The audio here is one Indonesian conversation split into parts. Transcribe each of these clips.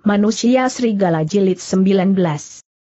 Manusia Serigala Jilid 19.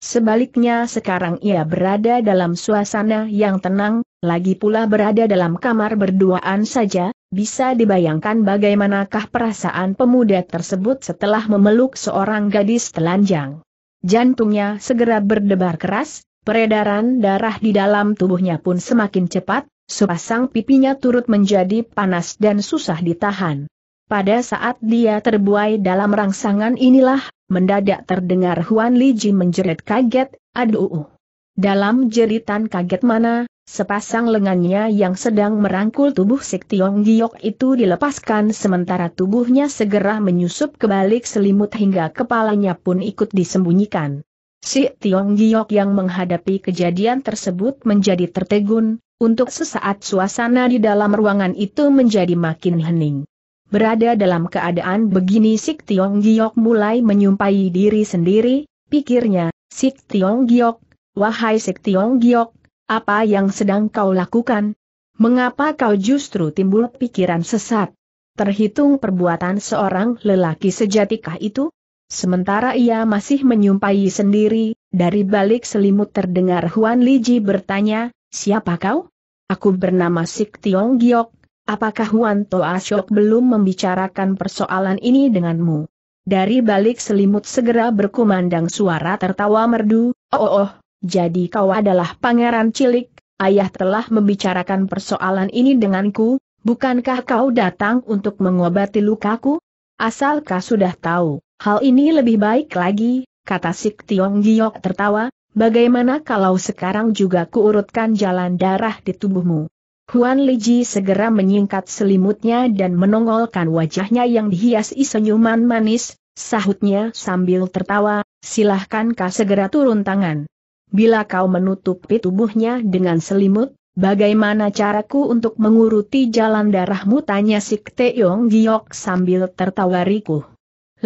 Sebaliknya sekarang ia berada dalam suasana yang tenang, lagi pula berada dalam kamar berduaan saja, bisa dibayangkan bagaimanakah perasaan pemuda tersebut setelah memeluk seorang gadis telanjang. Jantungnya segera berdebar keras, peredaran darah di dalam tubuhnya pun semakin cepat, sepasang pipinya turut menjadi panas dan susah ditahan. Pada saat dia terbuai dalam rangsangan inilah, mendadak terdengar Huan Li Ji menjerit kaget, aduh. Dalam jeritan kaget mana, sepasang lengannya yang sedang merangkul tubuh Sik Tiong Giok itu dilepaskan sementara tubuhnya segera menyusup ke balik selimut hingga kepalanya pun ikut disembunyikan. Si Tiong Giok yang menghadapi kejadian tersebut menjadi tertegun, untuk sesaat suasana di dalam ruangan itu menjadi makin hening. Berada dalam keadaan begini Sik Tiong Giok mulai menyumpahi diri sendiri, pikirnya, Sik Tiong Giok, wahai Sik Tiong Giok, apa yang sedang kau lakukan? Mengapa kau justru timbul pikiran sesat? Terhitung perbuatan seorang lelaki sejatikah itu? Sementara ia masih menyumpahi sendiri, dari balik selimut terdengar Huan Liji bertanya, siapa kau? Aku bernama Sik Tiong Giok, Apakah Wan Toa Shok belum membicarakan persoalan ini denganmu? Dari balik selimut segera berkumandang suara tertawa merdu, oh oh, oh jadi kau adalah pangeran cilik, ayah telah membicarakan persoalan ini denganku, bukankah kau datang untuk mengobati lukaku? Asal kau sudah tahu, hal ini lebih baik lagi, kata Sik Tiong Giok tertawa, bagaimana kalau sekarang juga kuurutkan jalan darah di tubuhmu? Huan Liji segera menyingkat selimutnya dan menongolkan wajahnya yang dihiasi senyuman manis, sahutnya sambil tertawa, silahkan kau segera turun tangan. Bila kau menutupi tubuhnya dengan selimut, bagaimana caraku untuk menguruti jalan darahmu tanya Sik Teong Giok sambil tertawa rikuh.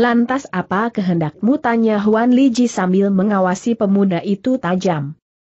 Lantas apa kehendakmu tanya Huan Liji sambil mengawasi pemuda itu tajam.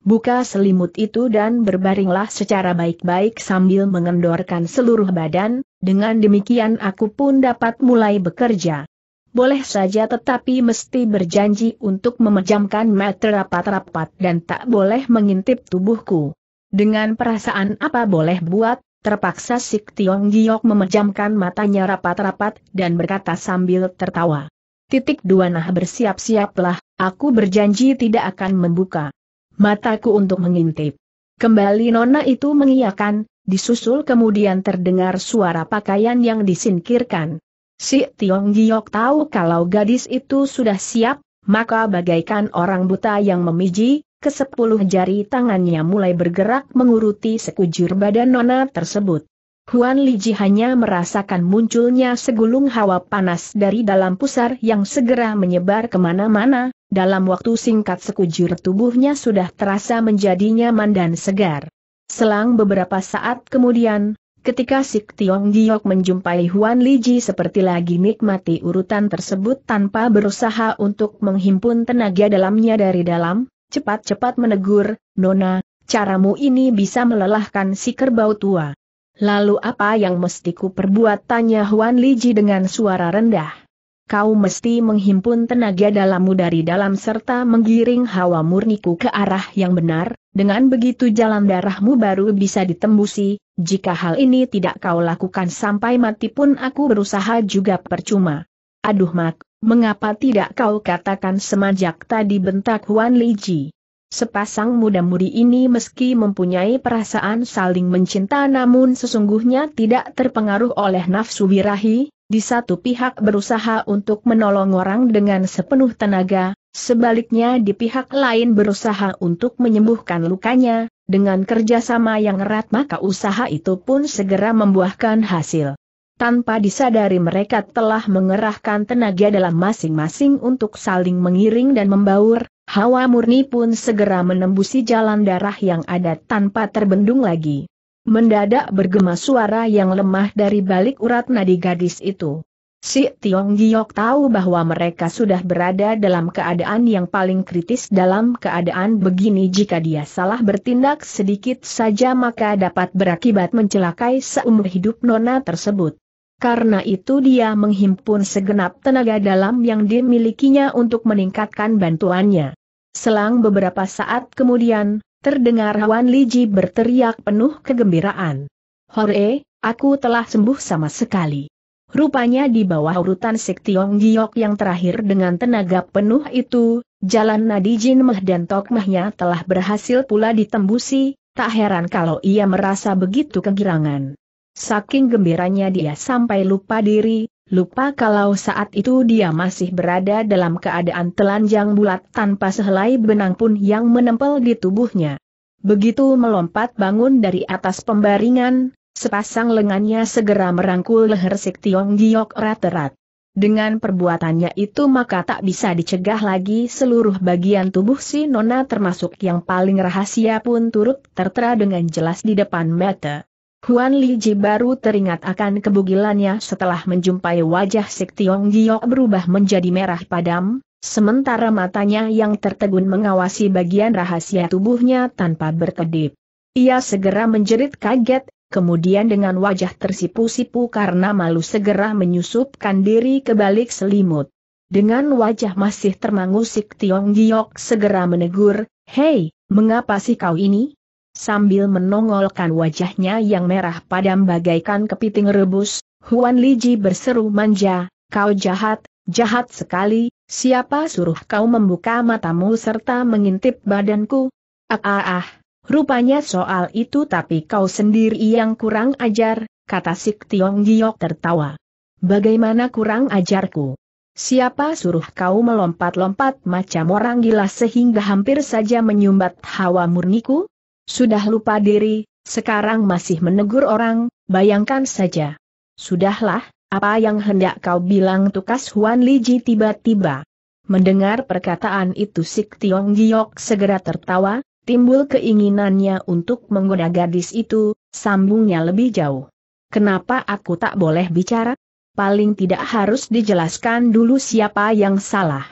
Buka selimut itu dan berbaringlah secara baik-baik sambil mengendorkan seluruh badan, dengan demikian aku pun dapat mulai bekerja. Boleh saja tetapi mesti berjanji untuk memejamkan mata rapat-rapat dan tak boleh mengintip tubuhku. Dengan perasaan apa boleh buat, terpaksa Sik Tiong Giok memejamkan matanya rapat-rapat dan berkata sambil tertawa. Titik dua nah bersiap-siaplah, aku berjanji tidak akan membuka mataku untuk mengintip. Kembali nona itu mengiyakan, disusul kemudian terdengar suara pakaian yang disingkirkan. Si Tiong Giok tahu kalau gadis itu sudah siap, maka bagaikan orang buta yang memiji, ke sepuluh jari tangannya mulai bergerak menguruti sekujur badan nona tersebut. Huan Liji hanya merasakan munculnya segulung hawa panas dari dalam pusar yang segera menyebar kemana-mana, dalam waktu singkat sekujur tubuhnya sudah terasa menjadi nyaman dan segar. Selang beberapa saat kemudian, ketika Sik Tiong Giok menjumpai Huan Liji seperti lagi nikmati urutan tersebut tanpa berusaha untuk menghimpun tenaga dalamnya dari dalam, cepat-cepat menegur, Nona, caramu ini bisa melelahkan si kerbau tua. Lalu apa yang mesti ku perbuat tanya Huan Liji dengan suara rendah kau mesti menghimpun tenaga dalammu dari dalam serta menggiring hawa murniku ke arah yang benar, dengan begitu jalan darahmu baru bisa ditembusi, jika hal ini tidak kau lakukan sampai mati pun aku berusaha juga percuma. Aduh mak, mengapa tidak kau katakan semajak tadi bentak Huan Li Ji? Sepasang muda-mudi ini meski mempunyai perasaan saling mencinta namun sesungguhnya tidak terpengaruh oleh nafsu birahi, di satu pihak berusaha untuk menolong orang dengan sepenuh tenaga, sebaliknya di pihak lain berusaha untuk menyembuhkan lukanya, dengan kerjasama yang erat maka usaha itu pun segera membuahkan hasil. Tanpa disadari mereka telah mengerahkan tenaga dalam masing-masing untuk saling mengiring dan membaur, hawa murni pun segera menembusi jalan darah yang ada tanpa terbendung lagi. Mendadak bergema suara yang lemah dari balik urat nadi gadis itu. Si Tiong Giok tahu bahwa mereka sudah berada dalam keadaan yang paling kritis dalam keadaan begini jika dia salah bertindak sedikit saja maka dapat berakibat mencelakai seumur hidup Nona tersebut. Karena itu dia menghimpun segenap tenaga dalam yang dimilikinya untuk meningkatkan bantuannya. Selang beberapa saat kemudian, Terdengar Wan Liji berteriak penuh kegembiraan. Hore, aku telah sembuh sama sekali. Rupanya di bawah urutan Yong Giok yang terakhir dengan tenaga penuh itu, jalan nadi Jin Meh dan Tok Mehnya telah berhasil pula ditembusi, tak heran kalau ia merasa begitu kegirangan. Saking gembiranya dia sampai lupa diri, Lupa kalau saat itu dia masih berada dalam keadaan telanjang bulat tanpa sehelai benang pun yang menempel di tubuhnya. Begitu melompat bangun dari atas pembaringan, sepasang lengannya segera merangkul leher Sik Tiong Giok rat-rat. Dengan perbuatannya itu maka tak bisa dicegah lagi seluruh bagian tubuh si Nona termasuk yang paling rahasia pun turut tertera dengan jelas di depan mata. Huan Liji baru teringat akan kebugilannya setelah menjumpai wajah Sik Tiong Giok berubah menjadi merah padam, sementara matanya yang tertegun mengawasi bagian rahasia tubuhnya tanpa berkedip. Ia segera menjerit kaget, kemudian dengan wajah tersipu-sipu karena malu segera menyusupkan diri ke balik selimut. Dengan wajah masih termangu Sik Tiong Giok segera menegur, Hei, mengapa sih kau ini? sambil menongolkan wajahnya yang merah padam bagaikan kepiting rebus, Huan Liji berseru manja, kau jahat, jahat sekali, siapa suruh kau membuka matamu serta mengintip badanku? Ah ah ah, rupanya soal itu tapi kau sendiri yang kurang ajar, kata Sik Tiong Giok tertawa. Bagaimana kurang ajarku? Siapa suruh kau melompat-lompat macam orang gila sehingga hampir saja menyumbat hawa murniku? Sudah lupa diri, sekarang masih menegur orang, bayangkan saja. Sudahlah, apa yang hendak kau bilang tukas Huan Liji tiba-tiba. Mendengar perkataan itu Sik Tiong Giok segera tertawa, timbul keinginannya untuk menggoda gadis itu, sambungnya lebih jauh. Kenapa aku tak boleh bicara? Paling tidak harus dijelaskan dulu siapa yang salah.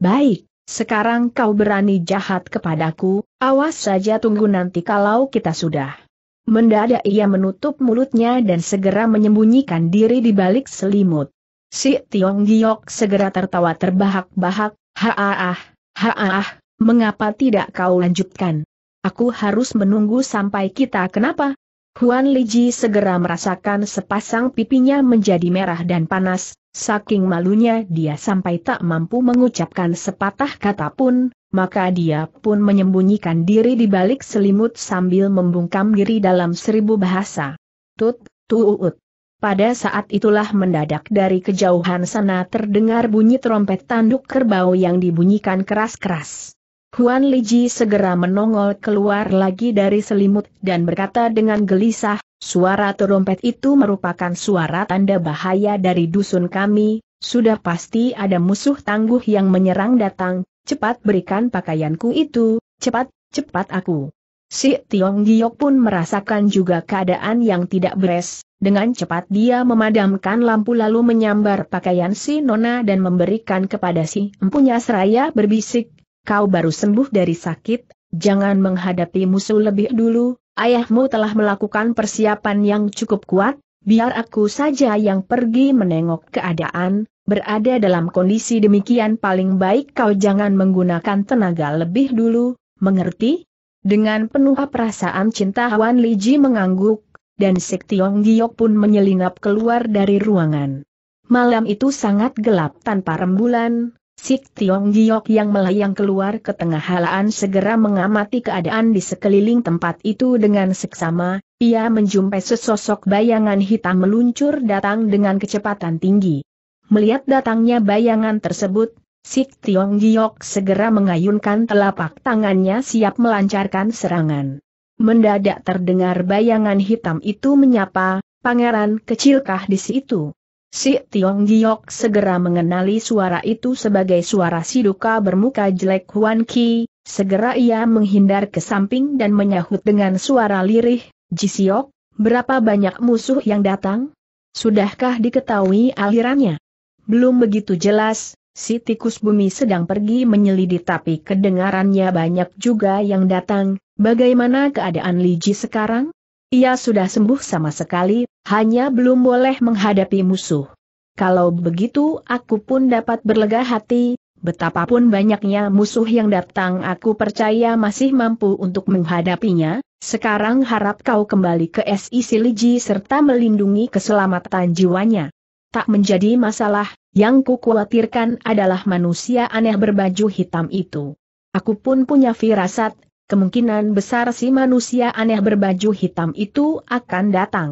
Baik, sekarang kau berani jahat kepadaku, awas saja tunggu nanti kalau kita sudah. Mendadak ia menutup mulutnya dan segera menyembunyikan diri di balik selimut. Si Tiong Giok segera tertawa terbahak-bahak, haah, haah, mengapa tidak kau lanjutkan? Aku harus menunggu sampai kita kenapa? Huan Liji segera merasakan sepasang pipinya menjadi merah dan panas, saking malunya dia sampai tak mampu mengucapkan sepatah kata pun, maka dia pun menyembunyikan diri di balik selimut sambil membungkam diri dalam seribu bahasa. Tut, tuut. Pada saat itulah mendadak dari kejauhan sana terdengar bunyi trompet tanduk kerbau yang dibunyikan keras-keras. Huan Liji segera menongol keluar lagi dari selimut dan berkata dengan gelisah, suara terompet itu merupakan suara tanda bahaya dari dusun kami, sudah pasti ada musuh tangguh yang menyerang datang, cepat berikan pakaianku itu, cepat, cepat aku. Si Tiong Giok pun merasakan juga keadaan yang tidak beres, dengan cepat dia memadamkan lampu lalu menyambar pakaian si Nona dan memberikan kepada si empunya seraya berbisik, kau baru sembuh dari sakit, jangan menghadapi musuh lebih dulu, ayahmu telah melakukan persiapan yang cukup kuat, biar aku saja yang pergi menengok keadaan, berada dalam kondisi demikian paling baik kau jangan menggunakan tenaga lebih dulu, mengerti? Dengan penuh perasaan cinta Wan Li Ji mengangguk, dan Sik Tiong Giok pun menyelinap keluar dari ruangan. Malam itu sangat gelap tanpa rembulan, Sik Tiong Giok yang melayang keluar ke tengah halaan segera mengamati keadaan di sekeliling tempat itu dengan seksama, ia menjumpai sesosok bayangan hitam meluncur datang dengan kecepatan tinggi. Melihat datangnya bayangan tersebut, Sik Tiong Giok segera mengayunkan telapak tangannya siap melancarkan serangan. Mendadak terdengar bayangan hitam itu menyapa, pangeran kecilkah di situ? Si Tiong Giok segera mengenali suara itu sebagai suara Siduka bermuka jelek Huan Ki, segera ia menghindar ke samping dan menyahut dengan suara lirih, Jisiok, berapa banyak musuh yang datang? Sudahkah diketahui alirannya? Belum begitu jelas, si tikus bumi sedang pergi menyelidik tapi kedengarannya banyak juga yang datang, bagaimana keadaan Li Ji sekarang? Ia sudah sembuh sama sekali, hanya belum boleh menghadapi musuh. Kalau begitu aku pun dapat berlega hati, betapapun banyaknya musuh yang datang aku percaya masih mampu untuk menghadapinya, sekarang harap kau kembali ke SI Siliji serta melindungi keselamatan jiwanya. Tak menjadi masalah, yang kukhawatirkan adalah manusia aneh berbaju hitam itu. Aku pun punya firasat kemungkinan besar si manusia aneh berbaju hitam itu akan datang.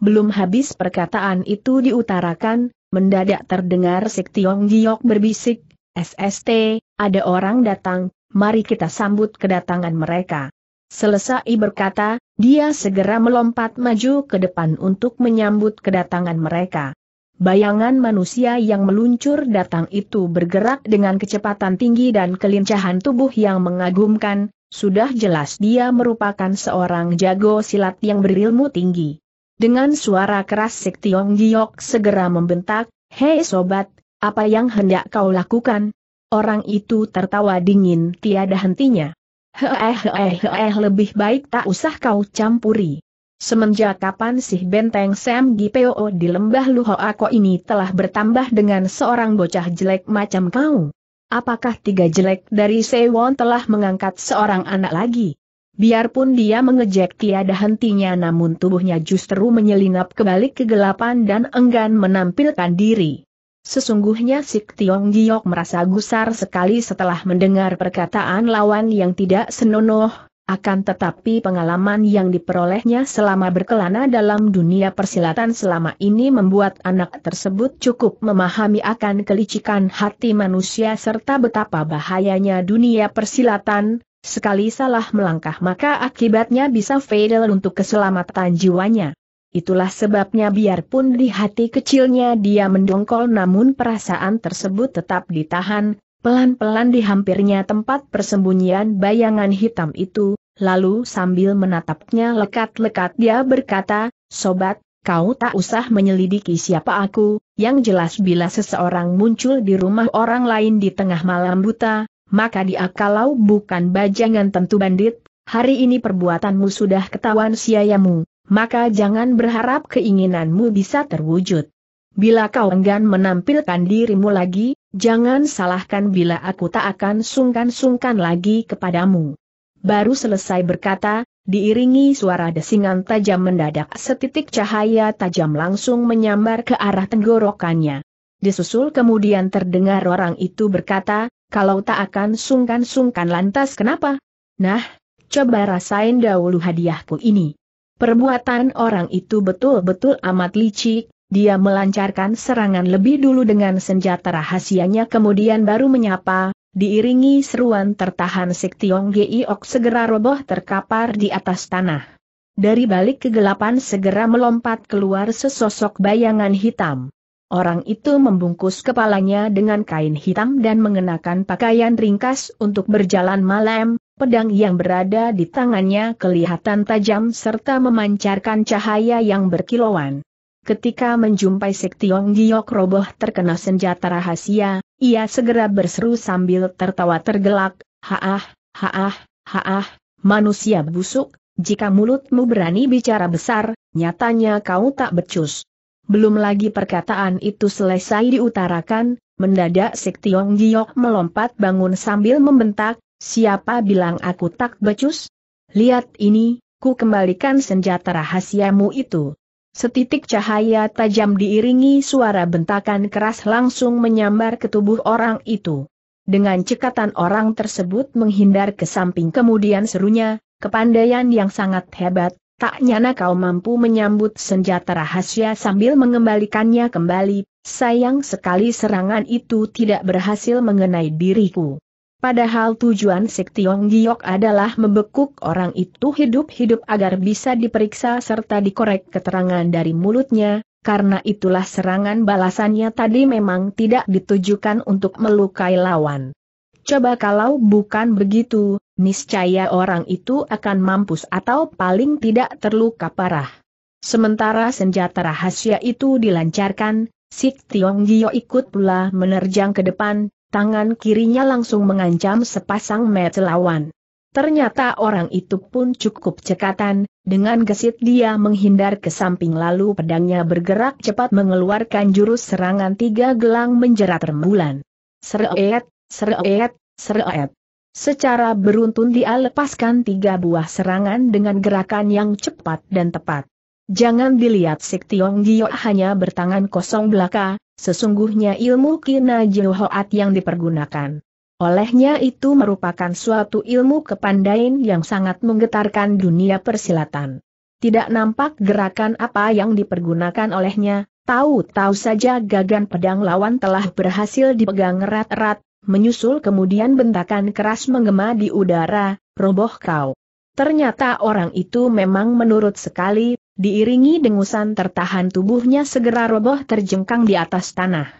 Belum habis perkataan itu diutarakan, mendadak terdengar Sik Tiong Giok berbisik, SST, ada orang datang, mari kita sambut kedatangan mereka. Selesai berkata, dia segera melompat maju ke depan untuk menyambut kedatangan mereka. Bayangan manusia yang meluncur datang itu bergerak dengan kecepatan tinggi dan kelincahan tubuh yang mengagumkan, sudah jelas dia merupakan seorang jago silat yang berilmu tinggi. Dengan suara keras Sik Tiong Giok segera membentak, Hei sobat, apa yang hendak kau lakukan? Orang itu tertawa dingin tiada hentinya. Heeh lebih baik tak usah kau campuri. Semenjak kapan sih benteng Sam Gipeo di lembah Luhoako ini telah bertambah dengan seorang bocah jelek macam kau? apakah tiga jelek dari Sewon telah mengangkat seorang anak lagi? Biarpun dia mengejek tiada hentinya namun tubuhnya justru menyelinap kebalik kegelapan dan enggan menampilkan diri. Sesungguhnya Sik Tiong Giok merasa gusar sekali setelah mendengar perkataan lawan yang tidak senonoh, akan tetapi pengalaman yang diperolehnya selama berkelana dalam dunia persilatan selama ini membuat anak tersebut cukup memahami akan kelicikan hati manusia serta betapa bahayanya dunia persilatan, sekali salah melangkah maka akibatnya bisa fatal untuk keselamatan jiwanya. Itulah sebabnya biarpun di hati kecilnya dia mendongkol namun perasaan tersebut tetap ditahan, Pelan-pelan di hampirnya tempat persembunyian bayangan hitam itu, lalu sambil menatapnya lekat-lekat dia berkata, Sobat, kau tak usah menyelidiki siapa aku, yang jelas bila seseorang muncul di rumah orang lain di tengah malam buta, maka dia kalau bukan bajangan tentu bandit, hari ini perbuatanmu sudah ketahuan siayamu, maka jangan berharap keinginanmu bisa terwujud. Bila kau enggan menampilkan dirimu lagi, jangan salahkan bila aku tak akan sungkan-sungkan lagi kepadamu. Baru selesai berkata, diiringi suara desingan tajam mendadak setitik cahaya tajam langsung menyambar ke arah tenggorokannya. Disusul kemudian terdengar orang itu berkata, kalau tak akan sungkan-sungkan lantas kenapa? Nah, coba rasain dahulu hadiahku ini. Perbuatan orang itu betul-betul amat licik, dia melancarkan serangan lebih dulu dengan senjata rahasianya kemudian baru menyapa, diiringi seruan tertahan Sik Tiong Giok segera roboh terkapar di atas tanah. Dari balik kegelapan segera melompat keluar sesosok bayangan hitam. Orang itu membungkus kepalanya dengan kain hitam dan mengenakan pakaian ringkas untuk berjalan malam, pedang yang berada di tangannya kelihatan tajam serta memancarkan cahaya yang berkilauan ketika menjumpai Sektiong Giok roboh terkena senjata rahasia, ia segera berseru sambil tertawa tergelak, Haah, haah, haah, manusia busuk, jika mulutmu berani bicara besar, nyatanya kau tak becus. Belum lagi perkataan itu selesai diutarakan, mendadak Sektiong Giok melompat bangun sambil membentak, siapa bilang aku tak becus? Lihat ini, ku kembalikan senjata rahasiamu itu. Setitik cahaya tajam diiringi suara bentakan keras langsung menyambar ke tubuh orang itu. Dengan cekatan orang tersebut menghindar ke samping kemudian serunya, kepandaian yang sangat hebat, tak nyana kau mampu menyambut senjata rahasia sambil mengembalikannya kembali, sayang sekali serangan itu tidak berhasil mengenai diriku. Padahal tujuan Sik Tiong Giok adalah membekuk orang itu hidup-hidup agar bisa diperiksa serta dikorek keterangan dari mulutnya, karena itulah serangan balasannya tadi memang tidak ditujukan untuk melukai lawan. Coba kalau bukan begitu, niscaya orang itu akan mampus atau paling tidak terluka parah. Sementara senjata rahasia itu dilancarkan, Sik Tiong Giok ikut pula menerjang ke depan, tangan kirinya langsung mengancam sepasang mata lawan. Ternyata orang itu pun cukup cekatan, dengan gesit dia menghindar ke samping lalu pedangnya bergerak cepat mengeluarkan jurus serangan tiga gelang menjerat rembulan. Sereet, sereet, sereet. Secara beruntun dia lepaskan tiga buah serangan dengan gerakan yang cepat dan tepat. Jangan dilihat Sik Tiong Gio hanya bertangan kosong belaka, sesungguhnya ilmu Kina hoat yang dipergunakan. Olehnya itu merupakan suatu ilmu kepandaian yang sangat menggetarkan dunia persilatan. Tidak nampak gerakan apa yang dipergunakan olehnya, tahu-tahu saja gagan pedang lawan telah berhasil dipegang erat-erat, menyusul kemudian bentakan keras menggema di udara, roboh kau. Ternyata orang itu memang menurut sekali, Diiringi dengusan tertahan tubuhnya segera roboh terjengkang di atas tanah.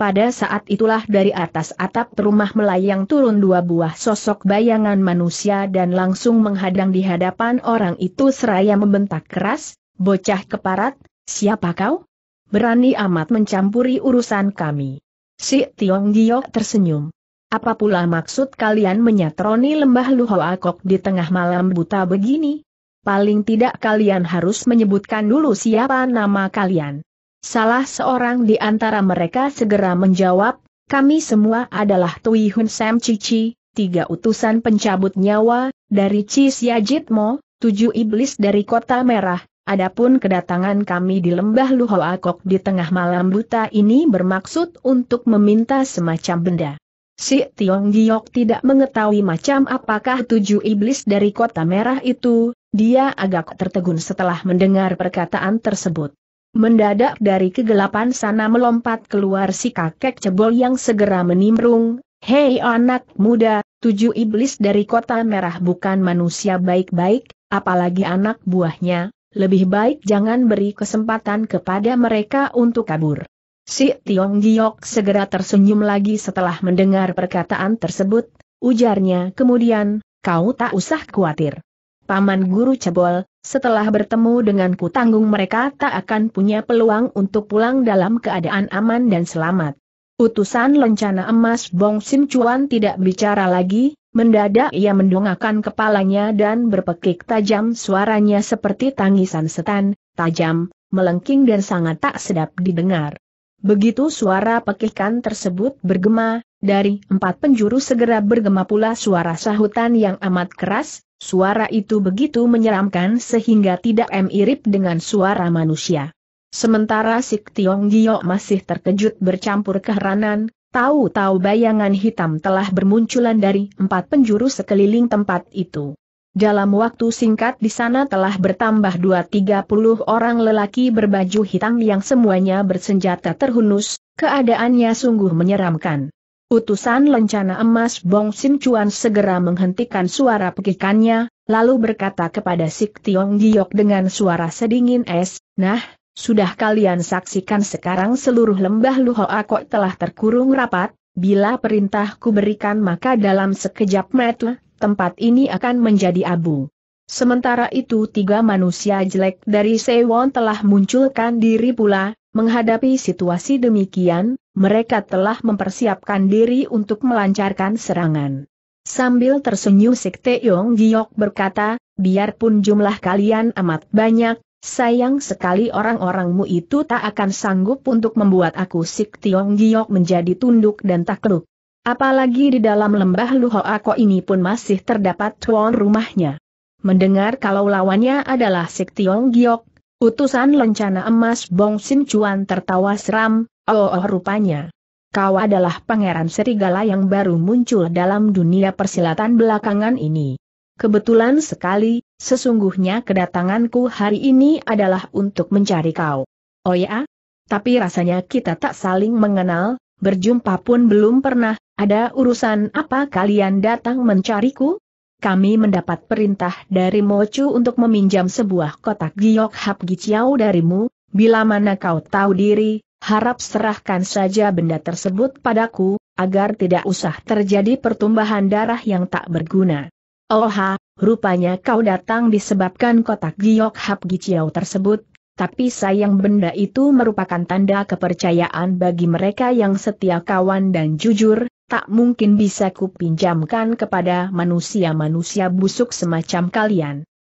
Pada saat itulah dari atas atap rumah melayang turun dua buah sosok bayangan manusia dan langsung menghadang di hadapan orang itu seraya membentak keras, bocah keparat, siapa kau? Berani amat mencampuri urusan kami. Si Tiong Gio tersenyum. Apa pula maksud kalian menyatroni lembah Luhoakok di tengah malam buta begini? paling tidak kalian harus menyebutkan dulu siapa nama kalian. Salah seorang di antara mereka segera menjawab, kami semua adalah Tui Hun Sam Cici, tiga utusan pencabut nyawa, dari Cis Mo, tujuh iblis dari kota merah, Adapun kedatangan kami di lembah Akok di tengah malam buta ini bermaksud untuk meminta semacam benda. Si Tiong Giok tidak mengetahui macam apakah tujuh iblis dari kota merah itu, dia agak tertegun setelah mendengar perkataan tersebut. Mendadak dari kegelapan sana melompat keluar si kakek cebol yang segera menimbrung, Hei anak muda, tujuh iblis dari kota merah bukan manusia baik-baik, apalagi anak buahnya, lebih baik jangan beri kesempatan kepada mereka untuk kabur. Si Tiong Giok segera tersenyum lagi setelah mendengar perkataan tersebut, ujarnya kemudian, kau tak usah khawatir. Paman Guru Cebol, setelah bertemu denganku tanggung mereka tak akan punya peluang untuk pulang dalam keadaan aman dan selamat. Utusan lencana emas Bong Sim Chuan tidak bicara lagi, mendadak ia mendongakkan kepalanya dan berpekik tajam suaranya seperti tangisan setan, tajam, melengking dan sangat tak sedap didengar. Begitu suara pekikan tersebut bergema, dari empat penjuru segera bergema pula suara sahutan yang amat keras, Suara itu begitu menyeramkan sehingga tidak mirip dengan suara manusia. Sementara Sik Tiong Gio masih terkejut bercampur keheranan, tahu-tahu bayangan hitam telah bermunculan dari empat penjuru sekeliling tempat itu. Dalam waktu singkat di sana telah bertambah dua tiga puluh orang lelaki berbaju hitam yang semuanya bersenjata terhunus, keadaannya sungguh menyeramkan. Utusan lencana emas Bong Sin Chuan segera menghentikan suara pekikannya, lalu berkata kepada Sik Tiong Giok dengan suara sedingin es, Nah, sudah kalian saksikan sekarang seluruh lembah Luhoa Kok telah terkurung rapat, bila perintahku berikan maka dalam sekejap mata, tempat ini akan menjadi abu. Sementara itu tiga manusia jelek dari Sewon telah munculkan diri pula, menghadapi situasi demikian, mereka telah mempersiapkan diri untuk melancarkan serangan. Sambil tersenyum Sekte Yong Giok berkata, biarpun jumlah kalian amat banyak, sayang sekali orang-orangmu itu tak akan sanggup untuk membuat aku Sik Tiong Giok menjadi tunduk dan takluk. Apalagi di dalam lembah Luhoako ini pun masih terdapat tuan rumahnya. Mendengar kalau lawannya adalah Sik Tiong Giok, utusan lencana emas Bong Sin Chuan tertawa seram, Oh, oh rupanya. Kau adalah pangeran serigala yang baru muncul dalam dunia persilatan belakangan ini. Kebetulan sekali, sesungguhnya kedatanganku hari ini adalah untuk mencari kau. Oh ya? Tapi rasanya kita tak saling mengenal, berjumpa pun belum pernah, ada urusan apa kalian datang mencariku? Kami mendapat perintah dari Mochu untuk meminjam sebuah kotak giok hap giciau darimu, bila mana kau tahu diri, harap serahkan saja benda tersebut padaku, agar tidak usah terjadi pertumbahan darah yang tak berguna. Oha, rupanya kau datang disebabkan kotak giok hap giciau tersebut, tapi sayang benda itu merupakan tanda kepercayaan bagi mereka yang setia kawan dan jujur, tak mungkin bisa kupinjamkan kepada manusia-manusia busuk semacam kalian.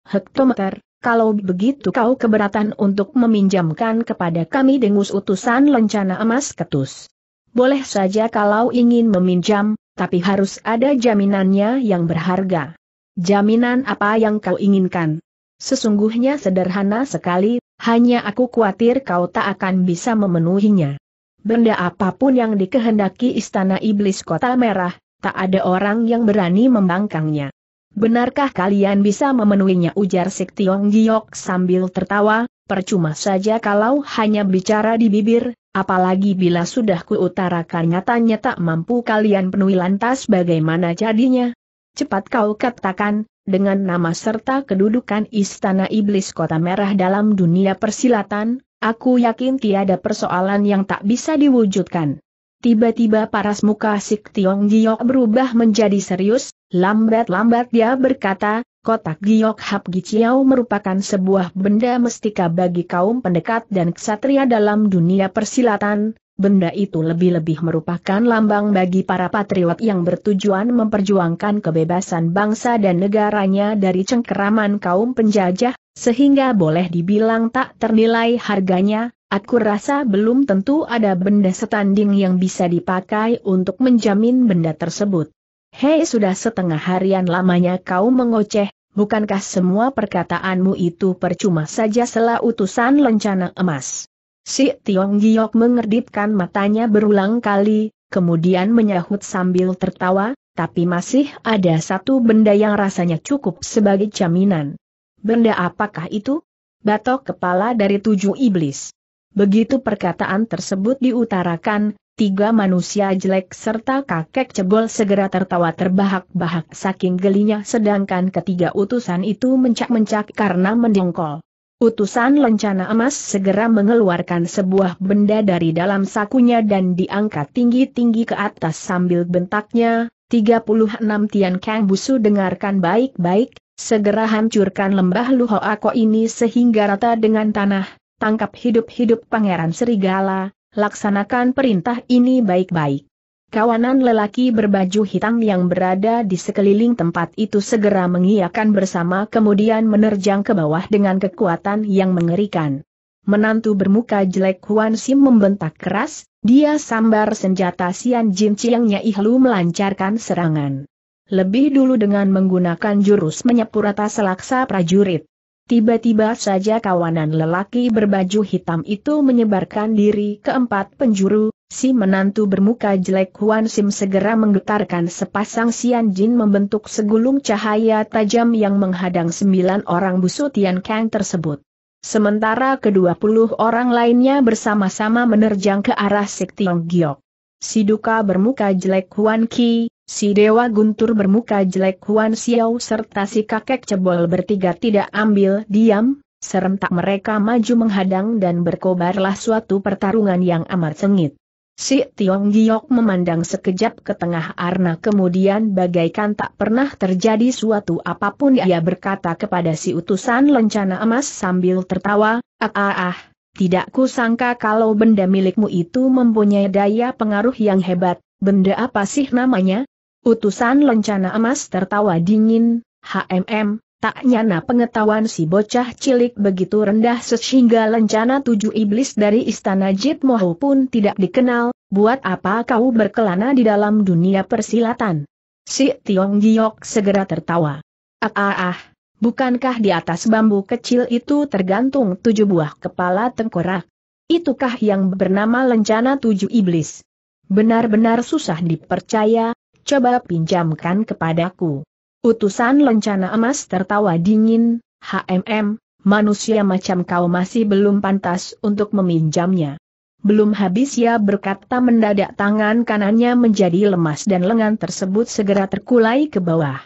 Hektometer, kalau begitu kau keberatan untuk meminjamkan kepada kami dengus utusan lencana emas ketus. Boleh saja kalau ingin meminjam, tapi harus ada jaminannya yang berharga. Jaminan apa yang kau inginkan? Sesungguhnya sederhana sekali, hanya aku khawatir kau tak akan bisa memenuhinya. Benda apapun yang dikehendaki istana iblis kota merah, tak ada orang yang berani membangkangnya. Benarkah kalian bisa memenuhinya ujar Sik Tiong Giok sambil tertawa, percuma saja kalau hanya bicara di bibir, apalagi bila sudah kuutarakan nyatanya tak mampu kalian penuhi lantas bagaimana jadinya? Cepat kau katakan, dengan nama serta kedudukan Istana Iblis Kota Merah dalam dunia persilatan, aku yakin tiada persoalan yang tak bisa diwujudkan. Tiba-tiba paras muka Sik Tiong Giok berubah menjadi serius, Lambat-lambat dia berkata, kotak giok hap giciau merupakan sebuah benda mestika bagi kaum pendekat dan ksatria dalam dunia persilatan, benda itu lebih-lebih merupakan lambang bagi para patriot yang bertujuan memperjuangkan kebebasan bangsa dan negaranya dari cengkeraman kaum penjajah, sehingga boleh dibilang tak ternilai harganya, Aku rasa belum tentu ada benda setanding yang bisa dipakai untuk menjamin benda tersebut. Hei sudah setengah harian lamanya kau mengoceh, bukankah semua perkataanmu itu percuma saja setelah utusan lencana emas? Si Tiong Giok mengerdipkan matanya berulang kali, kemudian menyahut sambil tertawa, tapi masih ada satu benda yang rasanya cukup sebagai jaminan. Benda apakah itu? Batok kepala dari tujuh iblis. Begitu perkataan tersebut diutarakan, tiga manusia jelek serta kakek cebol segera tertawa terbahak-bahak saking gelinya sedangkan ketiga utusan itu mencak-mencak karena mendongkol. Utusan lencana emas segera mengeluarkan sebuah benda dari dalam sakunya dan diangkat tinggi-tinggi ke atas sambil bentaknya, 36 Tian Kang Busu dengarkan baik-baik, segera hancurkan lembah Luho Ako ini sehingga rata dengan tanah, tangkap hidup-hidup Pangeran Serigala, laksanakan perintah ini baik-baik. Kawanan lelaki berbaju hitam yang berada di sekeliling tempat itu segera mengiakan bersama kemudian menerjang ke bawah dengan kekuatan yang mengerikan. Menantu bermuka jelek Huan Sim membentak keras, dia sambar senjata Sian Jin Chiangnya Ihlu melancarkan serangan. Lebih dulu dengan menggunakan jurus menyapu rata selaksa prajurit. Tiba-tiba saja kawanan lelaki berbaju hitam itu menyebarkan diri ke empat penjuru, si menantu bermuka jelek Huan Sim segera menggetarkan sepasang sian jin membentuk segulung cahaya tajam yang menghadang sembilan orang busu Tian Kang tersebut. Sementara kedua puluh orang lainnya bersama-sama menerjang ke arah Sik Tiong Giok. Si duka bermuka jelek Huan Ki, Si Dewa Guntur bermuka jelek Huan Xiao serta si kakek cebol bertiga tidak ambil diam, serentak mereka maju menghadang dan berkobarlah suatu pertarungan yang amat sengit. Si Tiong Giok memandang sekejap ke tengah Arna kemudian bagaikan tak pernah terjadi suatu apapun ia berkata kepada si utusan lencana emas sambil tertawa, ah ah ah, tidak kusangka kalau benda milikmu itu mempunyai daya pengaruh yang hebat, benda apa sih namanya? Utusan lencana emas tertawa dingin, HMM, tak nyana pengetahuan si bocah cilik begitu rendah sehingga lencana tujuh iblis dari istana Jit Moho pun tidak dikenal, buat apa kau berkelana di dalam dunia persilatan? Si Tiong Giok segera tertawa. Ah ah ah, bukankah di atas bambu kecil itu tergantung tujuh buah kepala tengkorak? Itukah yang bernama lencana tujuh iblis? Benar-benar susah dipercaya, coba pinjamkan kepadaku. Utusan lencana emas tertawa dingin, HMM, manusia macam kau masih belum pantas untuk meminjamnya. Belum habis ya berkata mendadak tangan kanannya menjadi lemas dan lengan tersebut segera terkulai ke bawah.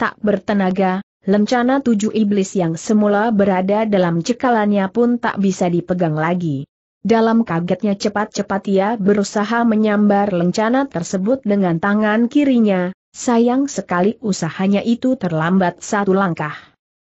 Tak bertenaga, lencana tujuh iblis yang semula berada dalam cekalannya pun tak bisa dipegang lagi. Dalam kagetnya cepat-cepat ia berusaha menyambar lencana tersebut dengan tangan kirinya, sayang sekali usahanya itu terlambat satu langkah.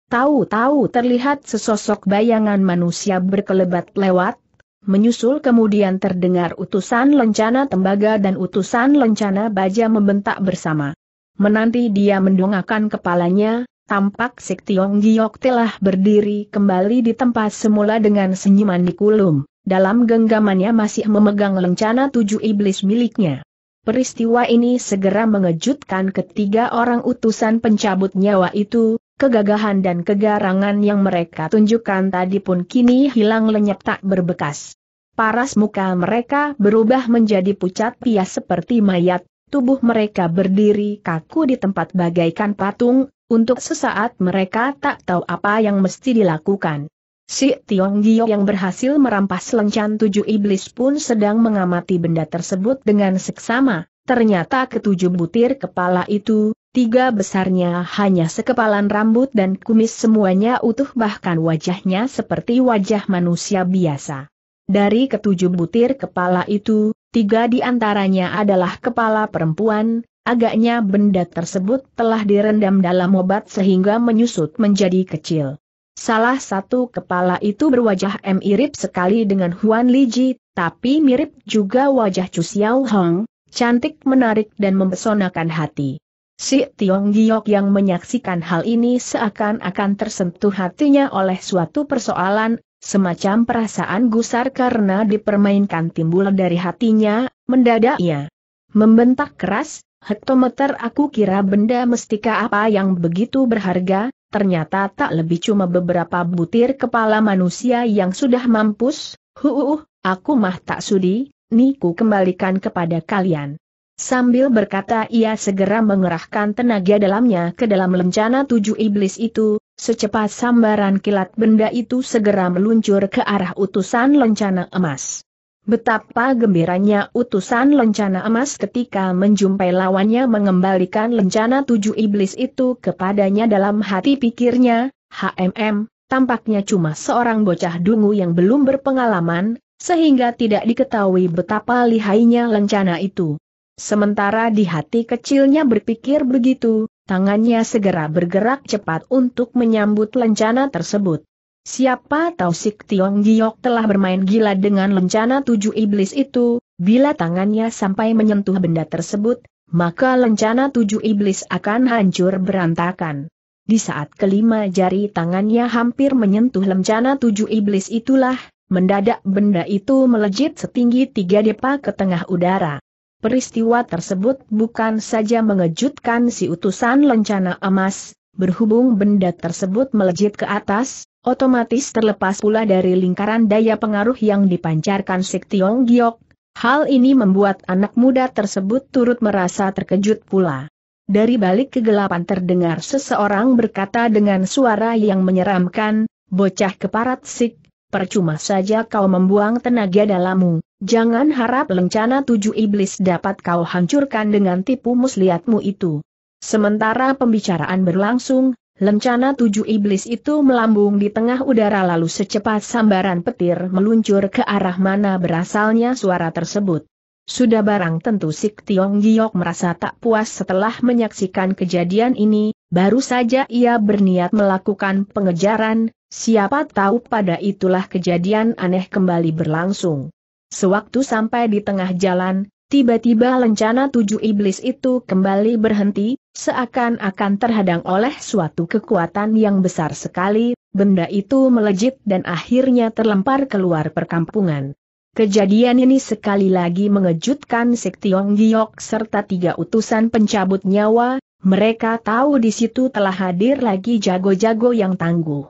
Tahu-tahu terlihat sesosok bayangan manusia berkelebat lewat, menyusul kemudian terdengar utusan lencana tembaga dan utusan lencana baja membentak bersama. Menanti dia mendongakkan kepalanya, tampak Sik Tiong Giok telah berdiri kembali di tempat semula dengan senyuman di kulum dalam genggamannya masih memegang lencana tujuh iblis miliknya. Peristiwa ini segera mengejutkan ketiga orang utusan pencabut nyawa itu, kegagahan dan kegarangan yang mereka tunjukkan tadi pun kini hilang lenyap tak berbekas. Paras muka mereka berubah menjadi pucat pias seperti mayat, tubuh mereka berdiri kaku di tempat bagaikan patung, untuk sesaat mereka tak tahu apa yang mesti dilakukan. Si Tiong Gio yang berhasil merampas lencan tujuh iblis pun sedang mengamati benda tersebut dengan seksama. Ternyata ketujuh butir kepala itu, tiga besarnya hanya sekepalan rambut dan kumis semuanya utuh bahkan wajahnya seperti wajah manusia biasa. Dari ketujuh butir kepala itu, tiga di antaranya adalah kepala perempuan, agaknya benda tersebut telah direndam dalam obat sehingga menyusut menjadi kecil. Salah satu kepala itu berwajah M mirip sekali dengan Huan Liji, tapi mirip juga wajah Chu Xiao Hong, cantik menarik dan mempesonakan hati. Si Tiong Giok yang menyaksikan hal ini seakan-akan tersentuh hatinya oleh suatu persoalan, semacam perasaan gusar karena dipermainkan timbul dari hatinya, mendadak ia Membentak keras, hektometer aku kira benda mestika apa yang begitu berharga, ternyata tak lebih cuma beberapa butir kepala manusia yang sudah mampus, Huuh, aku mah tak sudi, niku kembalikan kepada kalian. Sambil berkata ia segera mengerahkan tenaga dalamnya ke dalam lencana tujuh iblis itu, secepat sambaran kilat benda itu segera meluncur ke arah utusan lencana emas. Betapa gembiranya utusan lencana emas ketika menjumpai lawannya mengembalikan lencana tujuh iblis itu kepadanya dalam hati pikirnya, HMM, tampaknya cuma seorang bocah dungu yang belum berpengalaman, sehingga tidak diketahui betapa lihainya lencana itu. Sementara di hati kecilnya berpikir begitu, tangannya segera bergerak cepat untuk menyambut lencana tersebut. Siapa tahu Sik Tiong Giok telah bermain gila dengan lencana tujuh iblis itu, bila tangannya sampai menyentuh benda tersebut, maka lencana tujuh iblis akan hancur berantakan. Di saat kelima jari tangannya hampir menyentuh lencana tujuh iblis itulah, mendadak benda itu melejit setinggi tiga depa ke tengah udara. Peristiwa tersebut bukan saja mengejutkan si utusan lencana emas, berhubung benda tersebut melejit ke atas, otomatis terlepas pula dari lingkaran daya pengaruh yang dipancarkan Sik Tiong Giok. Hal ini membuat anak muda tersebut turut merasa terkejut pula. Dari balik kegelapan terdengar seseorang berkata dengan suara yang menyeramkan, bocah keparat Sik, percuma saja kau membuang tenaga dalammu, jangan harap lencana tujuh iblis dapat kau hancurkan dengan tipu muslihatmu itu. Sementara pembicaraan berlangsung, Lencana tujuh iblis itu melambung di tengah udara lalu secepat sambaran petir meluncur ke arah mana berasalnya suara tersebut. Sudah barang tentu Sik Tiong Giok merasa tak puas setelah menyaksikan kejadian ini, baru saja ia berniat melakukan pengejaran, siapa tahu pada itulah kejadian aneh kembali berlangsung. Sewaktu sampai di tengah jalan, Tiba-tiba lencana tujuh iblis itu kembali berhenti, seakan-akan terhadang oleh suatu kekuatan yang besar sekali, benda itu melejit dan akhirnya terlempar keluar perkampungan. Kejadian ini sekali lagi mengejutkan Sektiong Giok serta tiga utusan pencabut nyawa, mereka tahu di situ telah hadir lagi jago-jago yang tangguh.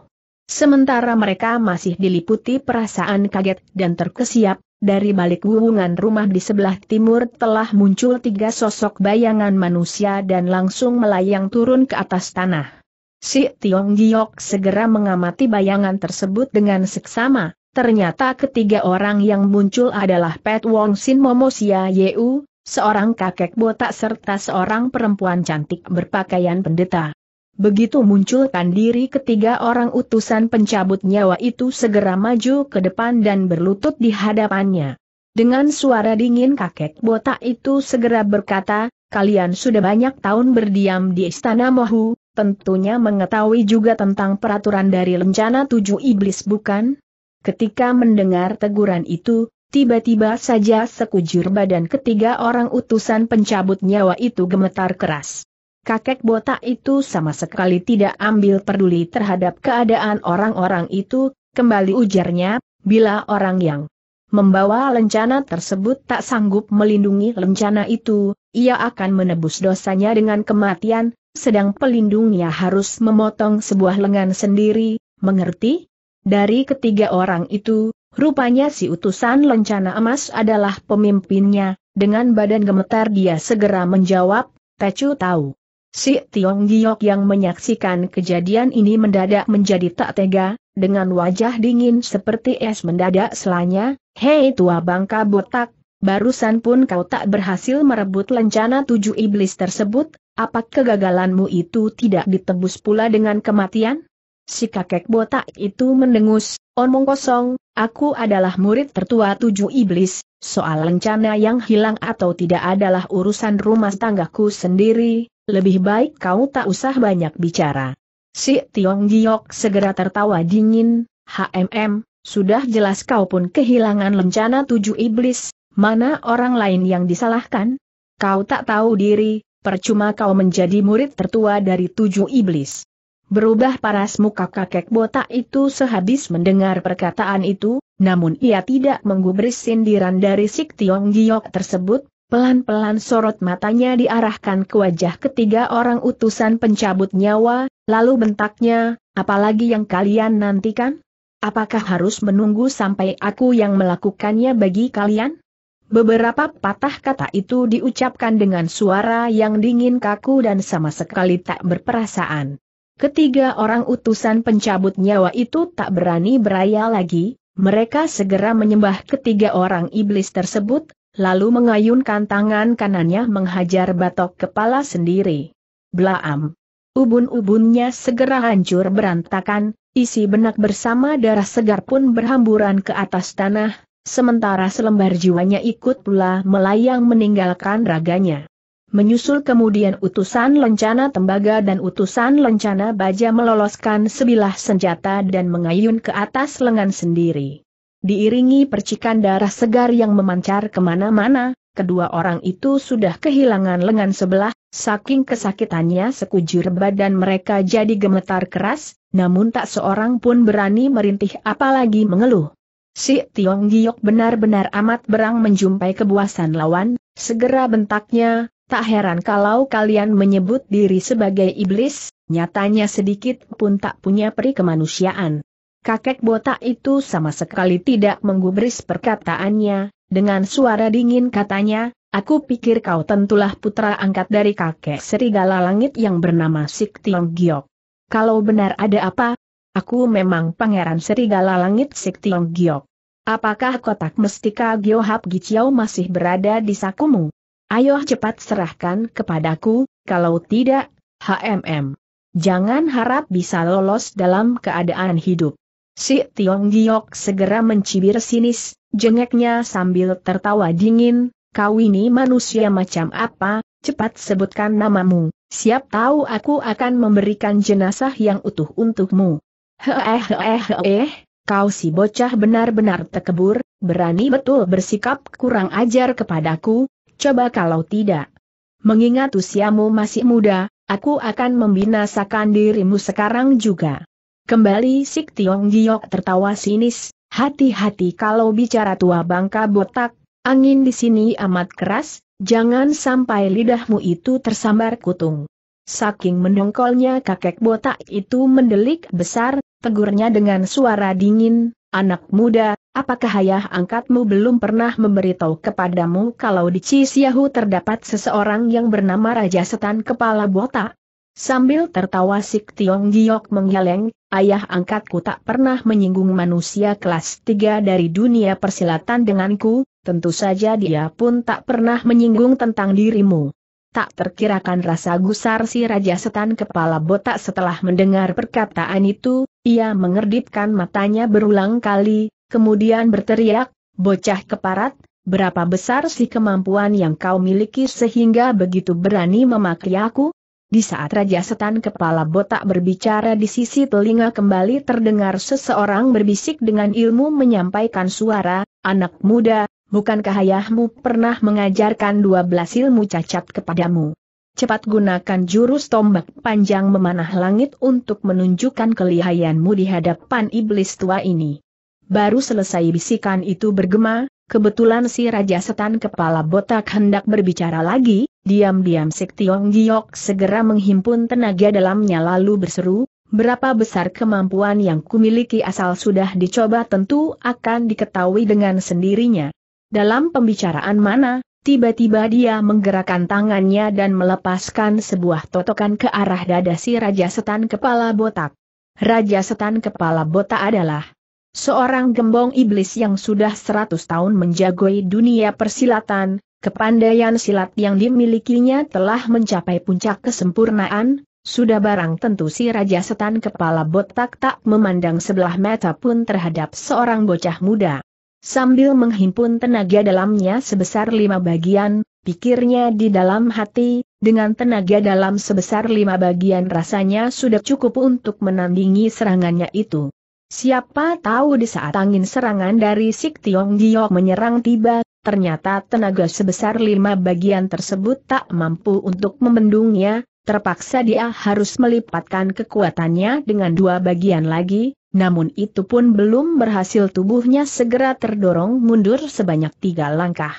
Sementara mereka masih diliputi perasaan kaget dan terkesiap, dari balik wuwungan rumah di sebelah timur telah muncul tiga sosok bayangan manusia dan langsung melayang turun ke atas tanah. Si Tiong Giok segera mengamati bayangan tersebut dengan seksama, ternyata ketiga orang yang muncul adalah Pet Wong Sin Momosia Yeu, seorang kakek botak serta seorang perempuan cantik berpakaian pendeta. Begitu munculkan diri ketiga orang utusan pencabut nyawa itu segera maju ke depan dan berlutut di hadapannya. Dengan suara dingin kakek botak itu segera berkata, kalian sudah banyak tahun berdiam di istana Mohu, tentunya mengetahui juga tentang peraturan dari lencana tujuh iblis bukan? Ketika mendengar teguran itu, tiba-tiba saja sekujur badan ketiga orang utusan pencabut nyawa itu gemetar keras kakek botak itu sama sekali tidak ambil peduli terhadap keadaan orang-orang itu, kembali ujarnya, bila orang yang membawa lencana tersebut tak sanggup melindungi lencana itu, ia akan menebus dosanya dengan kematian, sedang pelindungnya harus memotong sebuah lengan sendiri, mengerti? Dari ketiga orang itu, rupanya si utusan lencana emas adalah pemimpinnya, dengan badan gemetar dia segera menjawab, Tecu tahu. Si Tiong Giok yang menyaksikan kejadian ini mendadak menjadi tak tega, dengan wajah dingin seperti es mendadak selanya, Hei tua bangka botak, barusan pun kau tak berhasil merebut lencana tujuh iblis tersebut, apa kegagalanmu itu tidak ditebus pula dengan kematian? Si kakek botak itu mendengus, omong kosong, aku adalah murid tertua tujuh iblis, soal lencana yang hilang atau tidak adalah urusan rumah tanggaku sendiri, lebih baik kau tak usah banyak bicara. Si Tiong Giok segera tertawa dingin, HMM, sudah jelas kau pun kehilangan lencana tujuh iblis, mana orang lain yang disalahkan? Kau tak tahu diri, percuma kau menjadi murid tertua dari tujuh iblis. Berubah paras muka kakek botak itu sehabis mendengar perkataan itu, namun ia tidak menggubris sindiran dari si Tiong Giok tersebut, Pelan-pelan sorot matanya diarahkan ke wajah ketiga orang utusan pencabut nyawa, lalu bentaknya, apalagi yang kalian nantikan? Apakah harus menunggu sampai aku yang melakukannya bagi kalian? Beberapa patah kata itu diucapkan dengan suara yang dingin kaku dan sama sekali tak berperasaan. Ketiga orang utusan pencabut nyawa itu tak berani beraya lagi, mereka segera menyembah ketiga orang iblis tersebut, lalu mengayunkan tangan kanannya menghajar batok kepala sendiri. Blaam! Ubun-ubunnya segera hancur berantakan, isi benak bersama darah segar pun berhamburan ke atas tanah, sementara selembar jiwanya ikut pula melayang meninggalkan raganya. Menyusul kemudian utusan lencana tembaga dan utusan lencana baja meloloskan sebilah senjata dan mengayun ke atas lengan sendiri. Diiringi percikan darah segar yang memancar kemana-mana, kedua orang itu sudah kehilangan lengan sebelah, saking kesakitannya sekujur badan mereka jadi gemetar keras, namun tak seorang pun berani merintih apalagi mengeluh. Si Tiong Giok benar-benar amat berang menjumpai kebuasan lawan, segera bentaknya, tak heran kalau kalian menyebut diri sebagai iblis, nyatanya sedikit pun tak punya peri kemanusiaan. Kakek botak itu sama sekali tidak menggubris perkataannya, dengan suara dingin katanya, aku pikir kau tentulah putra angkat dari kakek serigala langit yang bernama Sik Tiong Giok. Kalau benar ada apa? Aku memang pangeran serigala langit Sik Tiong Giok. Apakah kotak mestika Giohap Giciau masih berada di sakumu? Ayo cepat serahkan kepadaku, kalau tidak, HMM. Jangan harap bisa lolos dalam keadaan hidup. Si Tiong Giok segera mencibir sinis, jengeknya sambil tertawa dingin, kau ini manusia macam apa, cepat sebutkan namamu, siap tahu aku akan memberikan jenazah yang utuh untukmu. Heeh heeh heeh, kau si bocah benar-benar tekebur, berani betul bersikap kurang ajar kepadaku, coba kalau tidak. Mengingat usiamu masih muda, aku akan membinasakan dirimu sekarang juga. Kembali Sik Tiong Giok tertawa sinis, hati-hati kalau bicara tua bangka botak, angin di sini amat keras, jangan sampai lidahmu itu tersambar kutung. Saking mendongkolnya kakek botak itu mendelik besar, tegurnya dengan suara dingin, anak muda, apakah ayah angkatmu belum pernah memberitahu kepadamu kalau di Cisiahu terdapat seseorang yang bernama Raja Setan Kepala Botak? Sambil tertawa Sik Tiong Giok menggeleng, ayah angkatku tak pernah menyinggung manusia kelas 3 dari dunia persilatan denganku, tentu saja dia pun tak pernah menyinggung tentang dirimu. Tak terkirakan rasa gusar si Raja Setan kepala botak setelah mendengar perkataan itu, ia mengerdipkan matanya berulang kali, kemudian berteriak, bocah keparat, berapa besar si kemampuan yang kau miliki sehingga begitu berani memaki aku? Di saat Raja Setan kepala botak berbicara di sisi telinga kembali terdengar seseorang berbisik dengan ilmu menyampaikan suara, anak muda, bukankah ayahmu pernah mengajarkan dua belas ilmu cacat kepadamu? Cepat gunakan jurus tombak panjang memanah langit untuk menunjukkan kelihayanmu di hadapan iblis tua ini. Baru selesai bisikan itu bergema, kebetulan si Raja Setan kepala botak hendak berbicara lagi, Diam-diam Sik Tiong Giok segera menghimpun tenaga dalamnya lalu berseru, berapa besar kemampuan yang kumiliki asal sudah dicoba tentu akan diketahui dengan sendirinya. Dalam pembicaraan mana, tiba-tiba dia menggerakkan tangannya dan melepaskan sebuah totokan ke arah dada si Raja Setan Kepala Botak. Raja Setan Kepala Botak adalah seorang gembong iblis yang sudah 100 tahun menjagoi dunia persilatan, Kepandaian silat yang dimilikinya telah mencapai puncak kesempurnaan, sudah barang tentu si Raja Setan kepala botak tak memandang sebelah mata pun terhadap seorang bocah muda. Sambil menghimpun tenaga dalamnya sebesar lima bagian, pikirnya di dalam hati, dengan tenaga dalam sebesar lima bagian rasanya sudah cukup untuk menandingi serangannya itu. Siapa tahu di saat angin serangan dari Sik Tiong Giok menyerang tiba, ternyata tenaga sebesar lima bagian tersebut tak mampu untuk membendungnya, terpaksa dia harus melipatkan kekuatannya dengan dua bagian lagi, namun itu pun belum berhasil tubuhnya segera terdorong mundur sebanyak tiga langkah.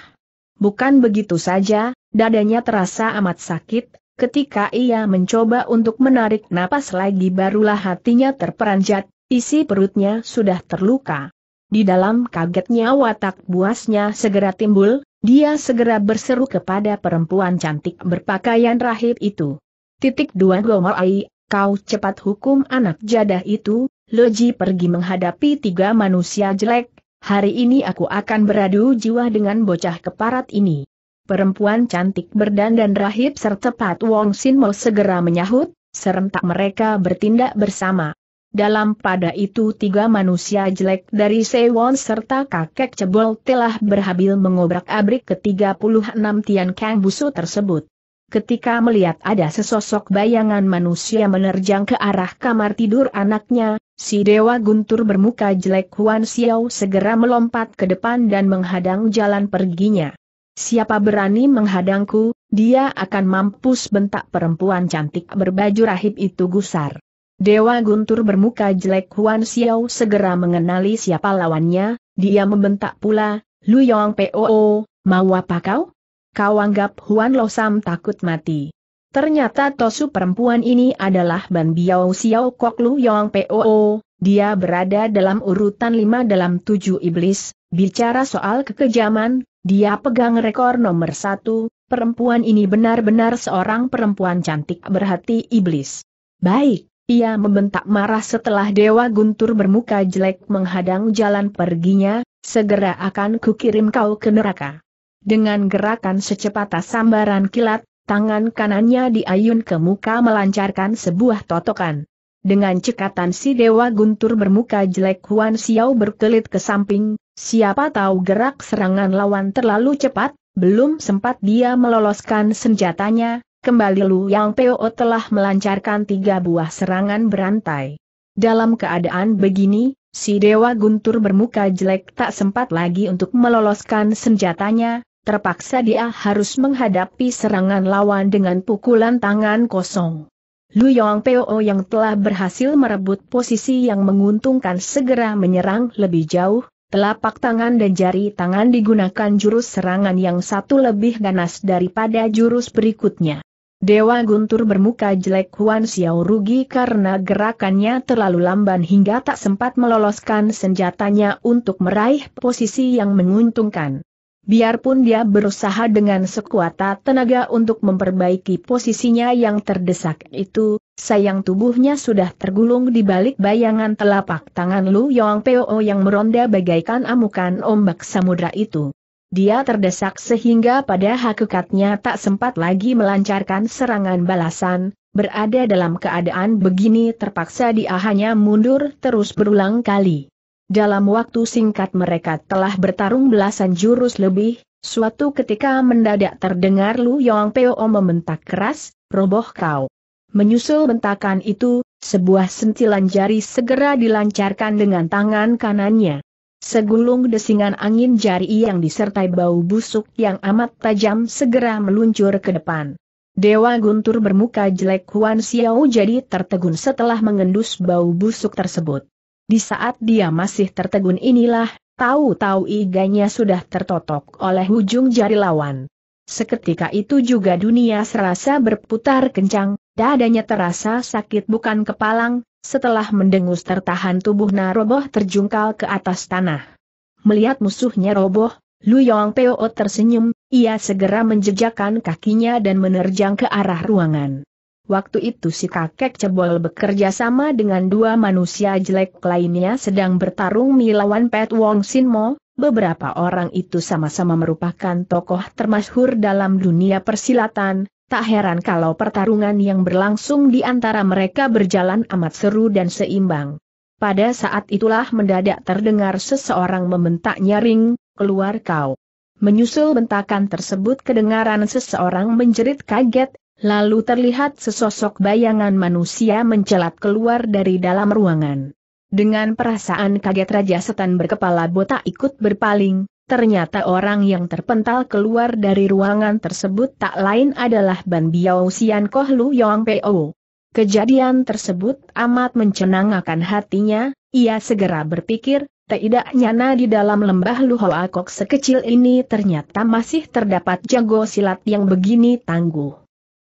Bukan begitu saja, dadanya terasa amat sakit, ketika ia mencoba untuk menarik napas lagi barulah hatinya terperanjat, isi perutnya sudah terluka. Di dalam kagetnya watak buasnya segera timbul, dia segera berseru kepada perempuan cantik berpakaian rahib itu. Titik dua Gomorai, kau cepat hukum anak jadah itu, Loji pergi menghadapi tiga manusia jelek, hari ini aku akan beradu jiwa dengan bocah keparat ini. Perempuan cantik berdandan rahib serta Pat Wong Sin mau segera menyahut, serentak mereka bertindak bersama dalam pada itu tiga manusia jelek dari Sewon serta kakek cebol telah berhabil mengobrak-abrik ke-36 Tian Kang Busu tersebut. Ketika melihat ada sesosok bayangan manusia menerjang ke arah kamar tidur anaknya, si Dewa Guntur bermuka jelek Huan Xiao segera melompat ke depan dan menghadang jalan perginya. Siapa berani menghadangku, dia akan mampus bentak perempuan cantik berbaju rahib itu gusar. Dewa Guntur bermuka jelek Huan Xiao segera mengenali siapa lawannya, dia membentak pula, Lu Yong Poo, mau apa kau? Kau anggap Huan Lo Sam takut mati. Ternyata Tosu perempuan ini adalah Ban Biao Xiao Kok Lu Yong Poo, dia berada dalam urutan lima dalam tujuh iblis, bicara soal kekejaman, dia pegang rekor nomor satu, perempuan ini benar-benar seorang perempuan cantik berhati iblis. Baik, ia membentak marah setelah Dewa Guntur bermuka jelek menghadang jalan perginya, segera akan kukirim kau ke neraka. Dengan gerakan secepat sambaran kilat, tangan kanannya diayun ke muka melancarkan sebuah totokan. Dengan cekatan si Dewa Guntur bermuka jelek Huan Xiao berkelit ke samping, siapa tahu gerak serangan lawan terlalu cepat, belum sempat dia meloloskan senjatanya, kembali Lu Yang Peo telah melancarkan tiga buah serangan berantai. Dalam keadaan begini, si Dewa Guntur bermuka jelek tak sempat lagi untuk meloloskan senjatanya, terpaksa dia harus menghadapi serangan lawan dengan pukulan tangan kosong. Lu Yong Peo yang telah berhasil merebut posisi yang menguntungkan segera menyerang lebih jauh, Telapak tangan dan jari tangan digunakan jurus serangan yang satu lebih ganas daripada jurus berikutnya. Dewa Guntur bermuka jelek Huan Xiao rugi karena gerakannya terlalu lamban hingga tak sempat meloloskan senjatanya untuk meraih posisi yang menguntungkan. Biarpun dia berusaha dengan sekuat tenaga untuk memperbaiki posisinya yang terdesak itu, sayang tubuhnya sudah tergulung di balik bayangan telapak tangan Lu Yong Peo yang meronda bagaikan amukan ombak samudra itu. Dia terdesak sehingga pada hakikatnya tak sempat lagi melancarkan serangan balasan, berada dalam keadaan begini terpaksa dia hanya mundur terus berulang kali. Dalam waktu singkat mereka telah bertarung belasan jurus lebih, suatu ketika mendadak terdengar Lu Yong Peo membentak keras, roboh kau. Menyusul bentakan itu, sebuah sentilan jari segera dilancarkan dengan tangan kanannya. Segulung desingan angin jari yang disertai bau busuk yang amat tajam segera meluncur ke depan. Dewa Guntur bermuka jelek Huan Xiao jadi tertegun setelah mengendus bau busuk tersebut. Di saat dia masih tertegun inilah, tahu-tahu iganya sudah tertotok oleh ujung jari lawan. Seketika itu juga dunia serasa berputar kencang, dadanya terasa sakit bukan kepalang, setelah mendengus tertahan tubuh Naroboh terjungkal ke atas tanah. Melihat musuhnya roboh, Lu Yong Peo tersenyum, ia segera menjejakkan kakinya dan menerjang ke arah ruangan. Waktu itu si kakek cebol bekerja sama dengan dua manusia jelek lainnya sedang bertarung melawan Pet Wong Sin Mo, beberapa orang itu sama-sama merupakan tokoh termasyhur dalam dunia persilatan, Tak heran kalau pertarungan yang berlangsung di antara mereka berjalan amat seru dan seimbang. Pada saat itulah mendadak terdengar seseorang membentak nyaring, keluar kau. Menyusul bentakan tersebut kedengaran seseorang menjerit kaget, lalu terlihat sesosok bayangan manusia mencelat keluar dari dalam ruangan. Dengan perasaan kaget Raja Setan berkepala botak ikut berpaling, Ternyata orang yang terpental keluar dari ruangan tersebut tak lain adalah Ban Biao Sian Koh Lu Yong Po. Kejadian tersebut amat mencenangkan hatinya, ia segera berpikir, tidak nyana di dalam lembah Luhoa Kok sekecil ini ternyata masih terdapat jago silat yang begini tangguh.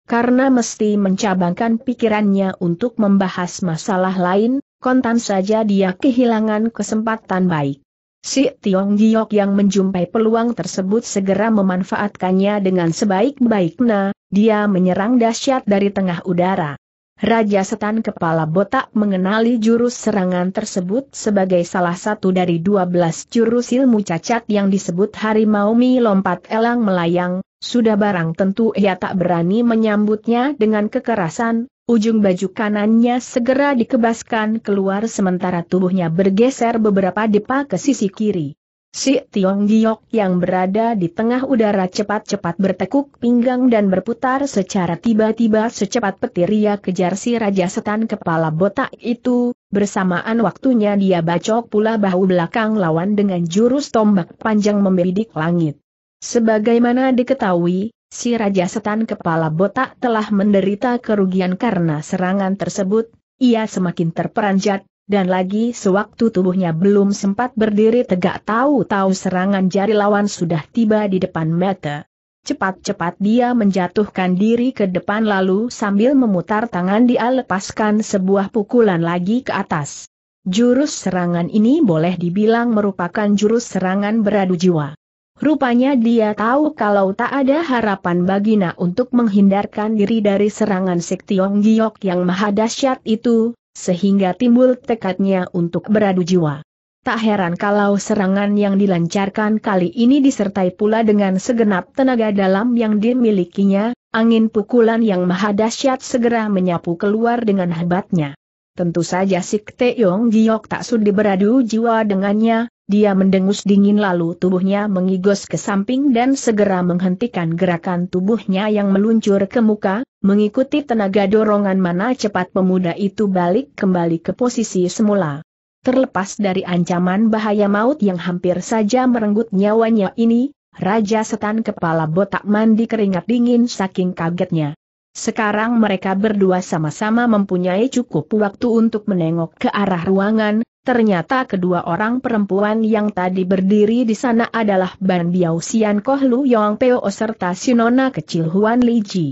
Karena mesti mencabangkan pikirannya untuk membahas masalah lain, kontan saja dia kehilangan kesempatan baik. Si Tiong Giok yang menjumpai peluang tersebut segera memanfaatkannya dengan sebaik-baiknya, dia menyerang dahsyat dari tengah udara. Raja Setan Kepala Botak mengenali jurus serangan tersebut sebagai salah satu dari dua belas jurus ilmu cacat yang disebut Harimau Mi Lompat Elang Melayang, sudah barang tentu ia tak berani menyambutnya dengan kekerasan, ujung baju kanannya segera dikebaskan keluar sementara tubuhnya bergeser beberapa depa ke sisi kiri. Si Tiong Giok yang berada di tengah udara cepat-cepat bertekuk pinggang dan berputar secara tiba-tiba secepat petir ia kejar si Raja Setan kepala botak itu, bersamaan waktunya dia bacok pula bahu belakang lawan dengan jurus tombak panjang membidik langit. Sebagaimana diketahui, si Raja Setan Kepala Botak telah menderita kerugian karena serangan tersebut, ia semakin terperanjat, dan lagi sewaktu tubuhnya belum sempat berdiri tegak tahu-tahu serangan jari lawan sudah tiba di depan mata. Cepat-cepat dia menjatuhkan diri ke depan lalu sambil memutar tangan dia lepaskan sebuah pukulan lagi ke atas. Jurus serangan ini boleh dibilang merupakan jurus serangan beradu jiwa. Rupanya dia tahu kalau tak ada harapan bagina untuk menghindarkan diri dari serangan Sektiong Giok yang maha dahsyat itu, sehingga timbul tekadnya untuk beradu jiwa. Tak heran kalau serangan yang dilancarkan kali ini disertai pula dengan segenap tenaga dalam yang dimilikinya, angin pukulan yang maha dahsyat segera menyapu keluar dengan hebatnya. Tentu saja Sik Teong Giok tak sudi beradu jiwa dengannya, dia mendengus dingin lalu tubuhnya mengigos ke samping dan segera menghentikan gerakan tubuhnya yang meluncur ke muka, mengikuti tenaga dorongan mana cepat pemuda itu balik kembali ke posisi semula. Terlepas dari ancaman bahaya maut yang hampir saja merenggut nyawanya ini, Raja Setan kepala botak mandi keringat dingin saking kagetnya. Sekarang mereka berdua sama-sama mempunyai cukup waktu untuk menengok ke arah ruangan, Ternyata kedua orang perempuan yang tadi berdiri di sana adalah Ban Biao Sian Koh Lu Yong Peo serta Sinona kecil Huan Li Ji.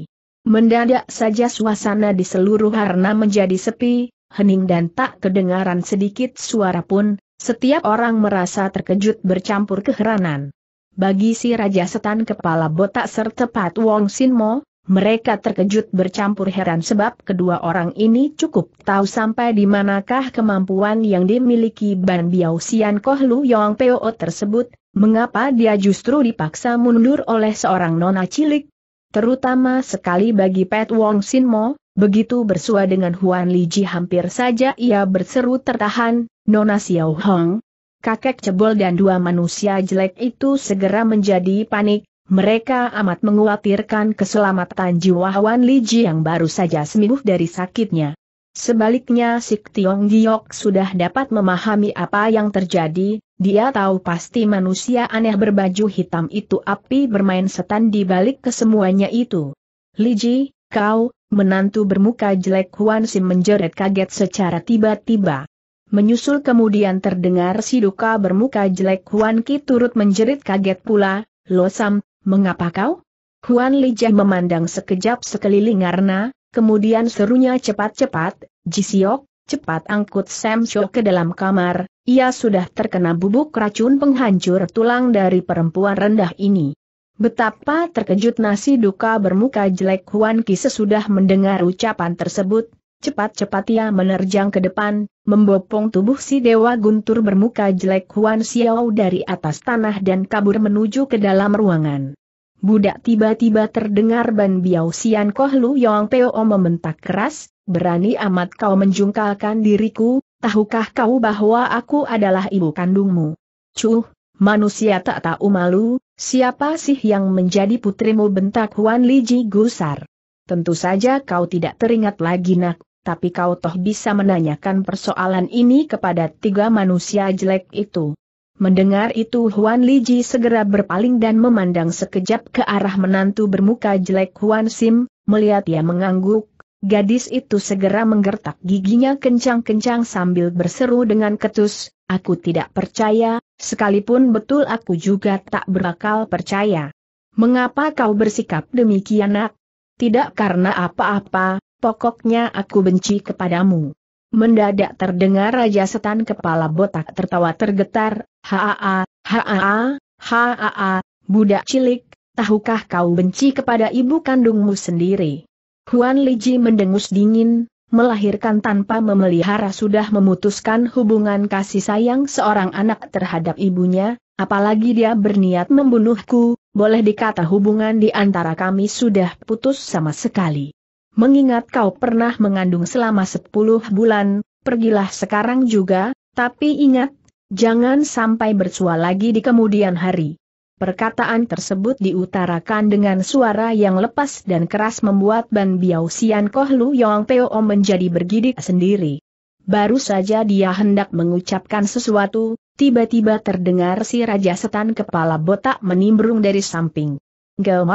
Mendadak saja suasana di seluruh harna menjadi sepi, hening dan tak kedengaran sedikit suara pun, setiap orang merasa terkejut bercampur keheranan. Bagi si Raja Setan Kepala Botak serta Pat Wong Sin Mo, mereka terkejut bercampur heran sebab kedua orang ini cukup tahu sampai di manakah kemampuan yang dimiliki Ban Biao Sian Koh Lu Yong Peo tersebut, mengapa dia justru dipaksa mundur oleh seorang nona cilik. Terutama sekali bagi Pet Wong Sin Mo, begitu bersua dengan Huan Li Ji hampir saja ia berseru tertahan, Nona Xiao Hong. Kakek cebol dan dua manusia jelek itu segera menjadi panik, mereka amat menguatirkan keselamatan jiwa Wan Li Ji yang baru saja sembuh dari sakitnya. Sebaliknya Sik Tiong Giok sudah dapat memahami apa yang terjadi, dia tahu pasti manusia aneh berbaju hitam itu api bermain setan di balik kesemuanya itu. Li Ji, kau, menantu bermuka jelek Huan Sim menjerit kaget secara tiba-tiba. Menyusul kemudian terdengar si duka bermuka jelek Huan Ki turut menjerit kaget pula, Losam, mengapa kau? Huan Lijah memandang sekejap sekeliling karena, kemudian serunya cepat-cepat, Jisiok, cepat angkut Sam ke dalam kamar, ia sudah terkena bubuk racun penghancur tulang dari perempuan rendah ini. Betapa terkejut nasi duka bermuka jelek Huan Ki sesudah mendengar ucapan tersebut, cepat-cepat ia menerjang ke depan, membopong tubuh si dewa guntur bermuka jelek Huan Xiao dari atas tanah dan kabur menuju ke dalam ruangan. Budak tiba-tiba terdengar Ban Biao Sian Koh Lu Yong Peo membentak keras, berani amat kau menjungkalkan diriku, tahukah kau bahwa aku adalah ibu kandungmu? Cuh, manusia tak tahu malu, siapa sih yang menjadi putrimu bentak Huan Li Ji gusar? Tentu saja kau tidak teringat lagi nak, tapi kau toh bisa menanyakan persoalan ini kepada tiga manusia jelek itu. Mendengar itu Huan Li Ji segera berpaling dan memandang sekejap ke arah menantu bermuka jelek Huan Sim, melihat ia mengangguk, gadis itu segera menggertak giginya kencang-kencang sambil berseru dengan ketus, aku tidak percaya, sekalipun betul aku juga tak berakal percaya. Mengapa kau bersikap demikian nak? Tidak karena apa-apa, pokoknya aku benci kepadamu. Mendadak terdengar Raja Setan kepala botak tertawa tergetar, haa, haa, haa, budak cilik, tahukah kau benci kepada ibu kandungmu sendiri? Huan Liji mendengus dingin, melahirkan tanpa memelihara sudah memutuskan hubungan kasih sayang seorang anak terhadap ibunya, apalagi dia berniat membunuhku, boleh dikata hubungan di antara kami sudah putus sama sekali mengingat kau pernah mengandung selama 10 bulan, pergilah sekarang juga, tapi ingat, jangan sampai bersua lagi di kemudian hari. Perkataan tersebut diutarakan dengan suara yang lepas dan keras membuat Ban Biao Sian Koh Lu Yong Peo menjadi bergidik sendiri. Baru saja dia hendak mengucapkan sesuatu, tiba-tiba terdengar si Raja Setan kepala botak menimbrung dari samping.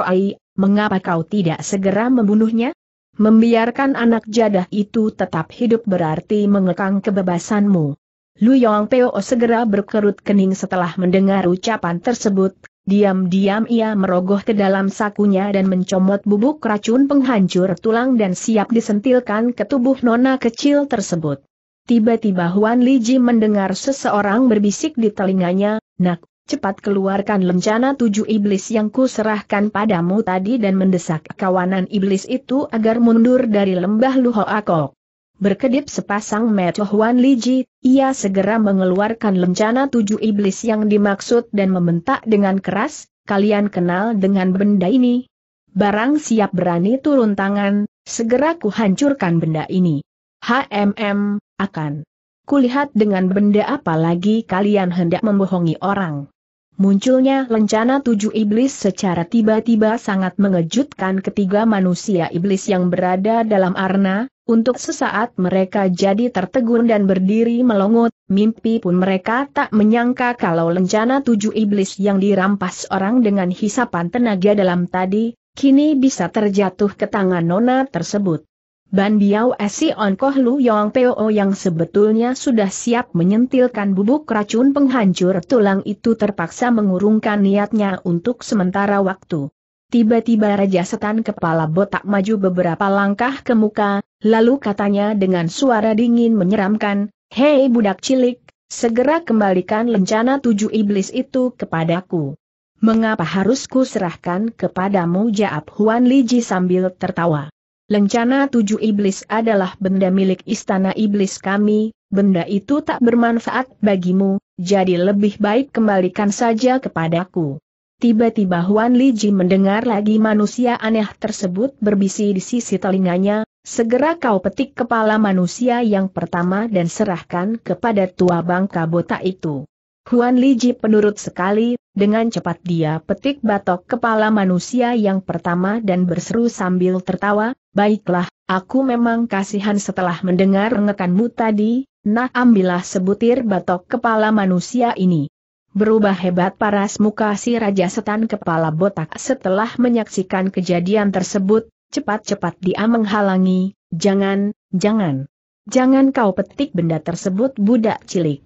Ai, mengapa kau tidak segera membunuhnya? Membiarkan anak jadah itu tetap hidup berarti mengekang kebebasanmu. Lu Yong Peo segera berkerut kening setelah mendengar ucapan tersebut, diam-diam ia merogoh ke dalam sakunya dan mencomot bubuk racun penghancur tulang dan siap disentilkan ke tubuh nona kecil tersebut. Tiba-tiba Huan Liji mendengar seseorang berbisik di telinganya, Nak, cepat keluarkan lencana tujuh iblis yang kuserahkan padamu tadi dan mendesak kawanan iblis itu agar mundur dari lembah Luho Akok. Berkedip sepasang mata Huan Liji, ia segera mengeluarkan lencana tujuh iblis yang dimaksud dan membentak dengan keras, kalian kenal dengan benda ini. Barang siap berani turun tangan, segera kuhancurkan benda ini. HMM, akan. Kulihat dengan benda apa lagi kalian hendak membohongi orang. Munculnya lencana tujuh iblis secara tiba-tiba sangat mengejutkan ketiga manusia iblis yang berada dalam arna, untuk sesaat mereka jadi tertegun dan berdiri melongot, mimpi pun mereka tak menyangka kalau lencana tujuh iblis yang dirampas orang dengan hisapan tenaga dalam tadi, kini bisa terjatuh ke tangan nona tersebut. Ban Biao Esi On Koh Lu Yong Po yang sebetulnya sudah siap menyentilkan bubuk racun penghancur tulang itu terpaksa mengurungkan niatnya untuk sementara waktu. Tiba-tiba Raja Setan kepala botak maju beberapa langkah ke muka, lalu katanya dengan suara dingin menyeramkan, Hei budak cilik, segera kembalikan lencana tujuh iblis itu kepadaku. Mengapa harus kuserahkan kepadamu Jawab Huan Liji sambil tertawa? Lencana tujuh iblis adalah benda milik istana iblis kami, benda itu tak bermanfaat bagimu, jadi lebih baik kembalikan saja kepadaku. Tiba-tiba Huan Li Ji mendengar lagi manusia aneh tersebut berbisi di sisi telinganya, segera kau petik kepala manusia yang pertama dan serahkan kepada tua bangka botak itu. Huan Li Ji penurut sekali, dengan cepat dia petik batok kepala manusia yang pertama dan berseru sambil tertawa, Baiklah, aku memang kasihan setelah mendengar rengekanmu tadi, Nah ambillah sebutir batok kepala manusia ini. Berubah hebat paras muka si Raja Setan kepala botak setelah menyaksikan kejadian tersebut, cepat-cepat dia menghalangi, jangan, jangan. Jangan kau petik benda tersebut budak cilik.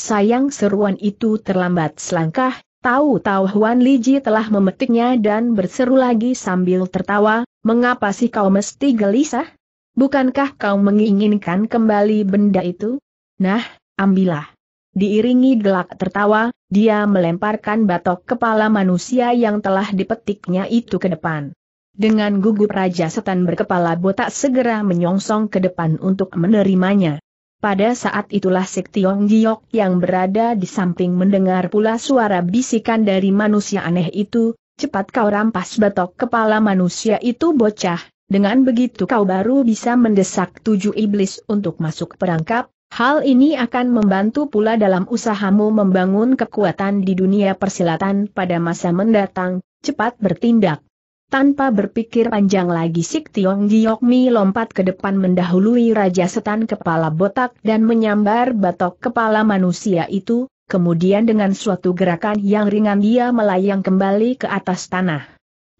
Sayang seruan itu terlambat selangkah, Tahu-tahu Huan Liji telah memetiknya dan berseru lagi sambil tertawa, mengapa sih kau mesti gelisah? Bukankah kau menginginkan kembali benda itu? Nah, ambillah. Diiringi gelak tertawa, dia melemparkan batok kepala manusia yang telah dipetiknya itu ke depan. Dengan gugup Raja Setan berkepala botak segera menyongsong ke depan untuk menerimanya. Pada saat itulah Sik Tiong Giok yang berada di samping mendengar pula suara bisikan dari manusia aneh itu, cepat kau rampas batok kepala manusia itu bocah, dengan begitu kau baru bisa mendesak tujuh iblis untuk masuk perangkap, hal ini akan membantu pula dalam usahamu membangun kekuatan di dunia persilatan pada masa mendatang, cepat bertindak. Tanpa berpikir panjang lagi Sik Tiong Giok Mi lompat ke depan mendahului Raja Setan kepala botak dan menyambar batok kepala manusia itu, kemudian dengan suatu gerakan yang ringan dia melayang kembali ke atas tanah.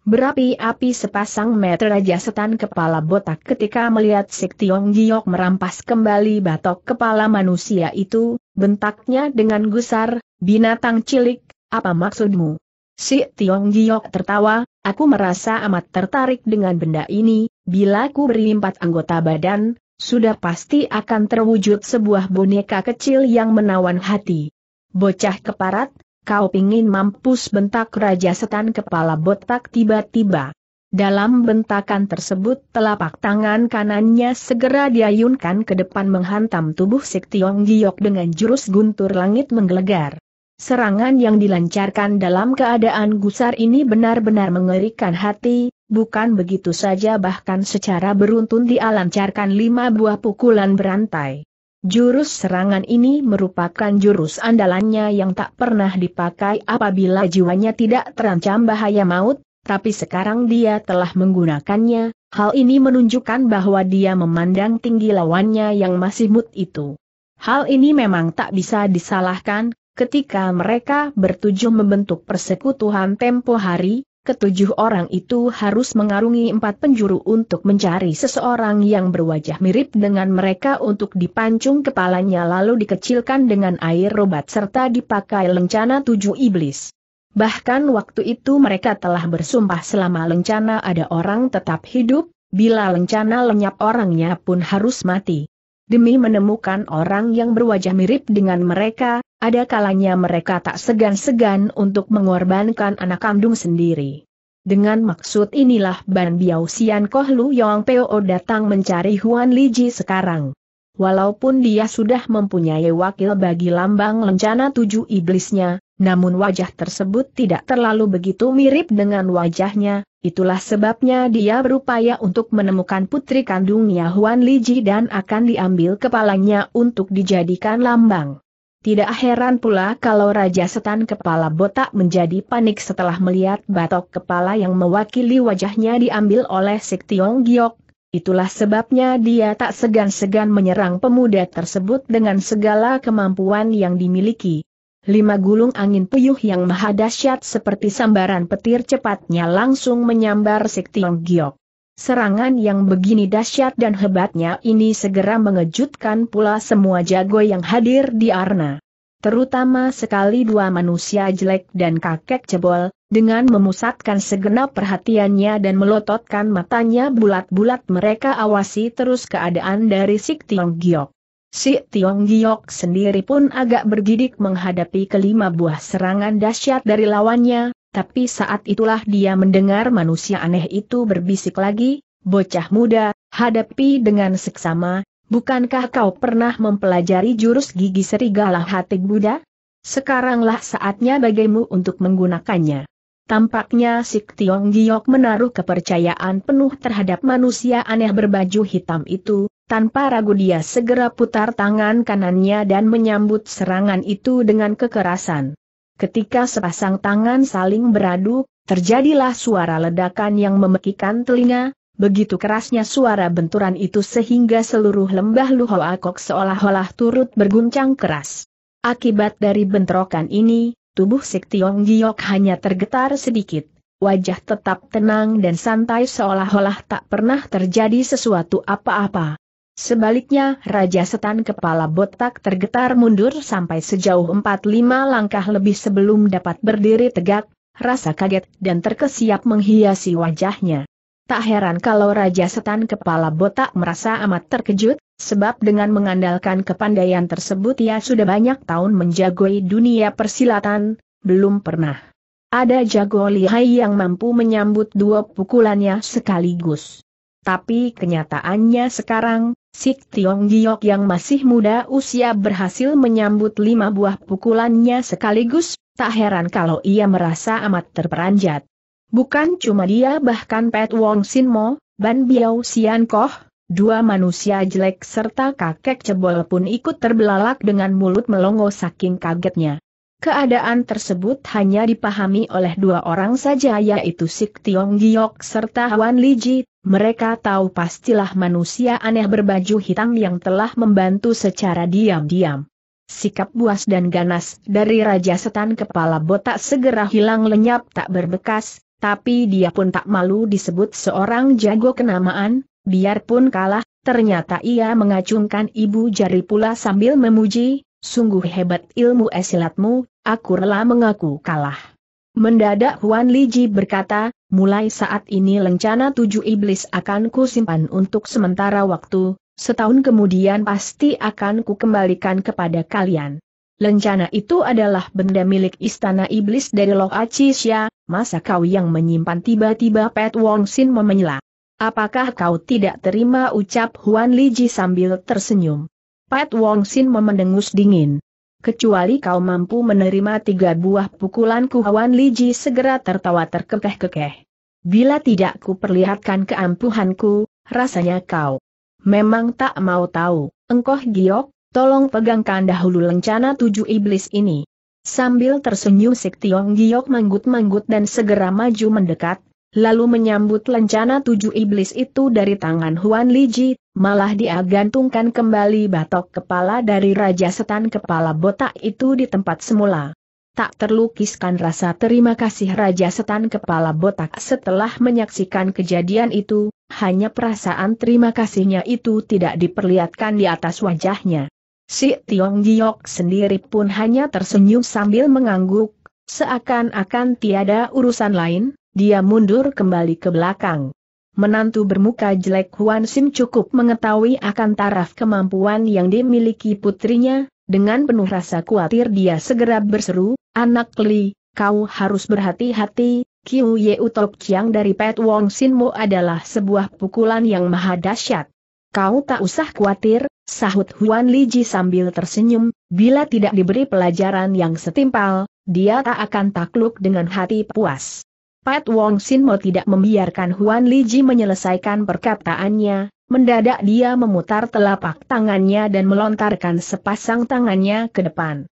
Berapi-api sepasang meter Raja Setan kepala botak ketika melihat Sik Tiong Giok merampas kembali batok kepala manusia itu, bentaknya dengan gusar, binatang cilik, apa maksudmu? Si Tiong Giok tertawa, Aku merasa amat tertarik dengan benda ini, bila ku beri empat anggota badan, sudah pasti akan terwujud sebuah boneka kecil yang menawan hati. Bocah keparat, kau pingin mampus bentak Raja Setan kepala botak tiba-tiba. Dalam bentakan tersebut telapak tangan kanannya segera diayunkan ke depan menghantam tubuh Sik Tiong Giok dengan jurus guntur langit menggelegar. Serangan yang dilancarkan dalam keadaan gusar ini benar-benar mengerikan hati, bukan begitu saja bahkan secara beruntun dialancarkan lima buah pukulan berantai. Jurus serangan ini merupakan jurus andalannya yang tak pernah dipakai apabila jiwanya tidak terancam bahaya maut, tapi sekarang dia telah menggunakannya, hal ini menunjukkan bahwa dia memandang tinggi lawannya yang masih mut itu. Hal ini memang tak bisa disalahkan, Ketika mereka bertujuh membentuk persekutuhan tempo hari, ketujuh orang itu harus mengarungi empat penjuru untuk mencari seseorang yang berwajah mirip dengan mereka untuk dipancung kepalanya lalu dikecilkan dengan air robat serta dipakai lencana tujuh iblis. Bahkan waktu itu mereka telah bersumpah selama lencana ada orang tetap hidup, bila lencana lenyap orangnya pun harus mati. Demi menemukan orang yang berwajah mirip dengan mereka, ada kalanya mereka tak segan-segan untuk mengorbankan anak kandung sendiri. Dengan maksud inilah Ban Biao Sian Koh Lu Yong Peo datang mencari Huan Liji sekarang. Walaupun dia sudah mempunyai wakil bagi lambang lencana tujuh iblisnya, namun wajah tersebut tidak terlalu begitu mirip dengan wajahnya, itulah sebabnya dia berupaya untuk menemukan putri kandungnya Huan Liji dan akan diambil kepalanya untuk dijadikan lambang. Tidak heran pula kalau Raja Setan Kepala Botak menjadi panik setelah melihat batok kepala yang mewakili wajahnya diambil oleh Sik Tiong Giok. Itulah sebabnya dia tak segan-segan menyerang pemuda tersebut dengan segala kemampuan yang dimiliki lima gulung angin puyuh yang maha dahsyat seperti sambaran petir cepatnya langsung menyambar Sektiong Giok. Serangan yang begini dahsyat dan hebatnya ini segera mengejutkan pula semua jago yang hadir di Arna. Terutama sekali dua manusia jelek dan kakek cebol, dengan memusatkan segenap perhatiannya dan melototkan matanya bulat-bulat mereka awasi terus keadaan dari Siktiong Giok. Si Tiong Giok sendiri pun agak bergidik menghadapi kelima buah serangan dahsyat dari lawannya, tapi saat itulah dia mendengar manusia aneh itu berbisik lagi, bocah muda, hadapi dengan seksama, bukankah kau pernah mempelajari jurus gigi serigala hati Buddha? Sekaranglah saatnya bagimu untuk menggunakannya. Tampaknya si Tiong Giok menaruh kepercayaan penuh terhadap manusia aneh berbaju hitam itu, tanpa ragu dia segera putar tangan kanannya dan menyambut serangan itu dengan kekerasan. Ketika sepasang tangan saling beradu, terjadilah suara ledakan yang memekikan telinga, begitu kerasnya suara benturan itu sehingga seluruh lembah Luhoakok seolah-olah turut berguncang keras. Akibat dari bentrokan ini, tubuh Siktiong Giok hanya tergetar sedikit wajah tetap tenang dan santai seolah-olah tak pernah terjadi sesuatu apa-apa. Sebaliknya, Raja Setan kepala botak tergetar mundur sampai sejauh 4-5 langkah lebih sebelum dapat berdiri tegak, rasa kaget dan terkesiap menghiasi wajahnya. Tak heran kalau Raja Setan kepala botak merasa amat terkejut, sebab dengan mengandalkan kepandaian tersebut ia sudah banyak tahun menjagoi dunia persilatan, belum pernah. Ada jago lihai yang mampu menyambut dua pukulannya sekaligus. Tapi kenyataannya sekarang, Sik Tiong Giok yang masih muda usia berhasil menyambut lima buah pukulannya sekaligus, tak heran kalau ia merasa amat terperanjat. Bukan cuma dia bahkan Pet Wong Sin Mo, Ban Biao Sian Koh, dua manusia jelek serta kakek cebol pun ikut terbelalak dengan mulut melongo saking kagetnya. Keadaan tersebut hanya dipahami oleh dua orang saja yaitu Sik Tiong Giok serta Wan Li Ji, mereka tahu pastilah manusia aneh berbaju hitam yang telah membantu secara diam-diam. Sikap buas dan ganas dari Raja Setan kepala botak segera hilang lenyap tak berbekas, tapi dia pun tak malu disebut seorang jago kenamaan, biarpun kalah, ternyata ia mengacungkan ibu jari pula sambil memuji, sungguh hebat ilmu esilatmu, aku rela mengaku kalah. Mendadak Huan Liji berkata, mulai saat ini lencana tujuh iblis akan kusimpan untuk sementara waktu, setahun kemudian pasti akan kukembalikan kepada kalian. Lencana itu adalah benda milik istana iblis dari Lok Acisya, masa kau yang menyimpan tiba-tiba Pet Wong Sin memenyela. Apakah kau tidak terima ucap Huan Liji sambil tersenyum? Pat Wong Sin memendengus dingin kecuali kau mampu menerima tiga buah pukulan Li Liji segera tertawa terkekeh-kekeh. Bila tidak ku perlihatkan keampuhanku, rasanya kau memang tak mau tahu, engkau giok, tolong pegangkan dahulu lencana tujuh iblis ini. Sambil tersenyum Sik Giok manggut-manggut dan segera maju mendekat, lalu menyambut lencana tujuh iblis itu dari tangan Huan Liji, malah dia gantungkan kembali batok kepala dari Raja Setan kepala botak itu di tempat semula. Tak terlukiskan rasa terima kasih Raja Setan kepala botak setelah menyaksikan kejadian itu, hanya perasaan terima kasihnya itu tidak diperlihatkan di atas wajahnya. Si Tiong Giok sendiri pun hanya tersenyum sambil mengangguk, seakan-akan tiada urusan lain, dia mundur kembali ke belakang menantu bermuka jelek Huan Sim cukup mengetahui akan taraf kemampuan yang dimiliki putrinya, dengan penuh rasa khawatir dia segera berseru, anak Li, kau harus berhati-hati, Kiu Ye Utok Chiang dari Pet Wong Sinmo adalah sebuah pukulan yang maha dahsyat. Kau tak usah khawatir, sahut Huan Li Ji sambil tersenyum, bila tidak diberi pelajaran yang setimpal, dia tak akan takluk dengan hati puas. Pat Wong Sin Mo tidak membiarkan Huan Li Ji menyelesaikan perkataannya, mendadak dia memutar telapak tangannya dan melontarkan sepasang tangannya ke depan.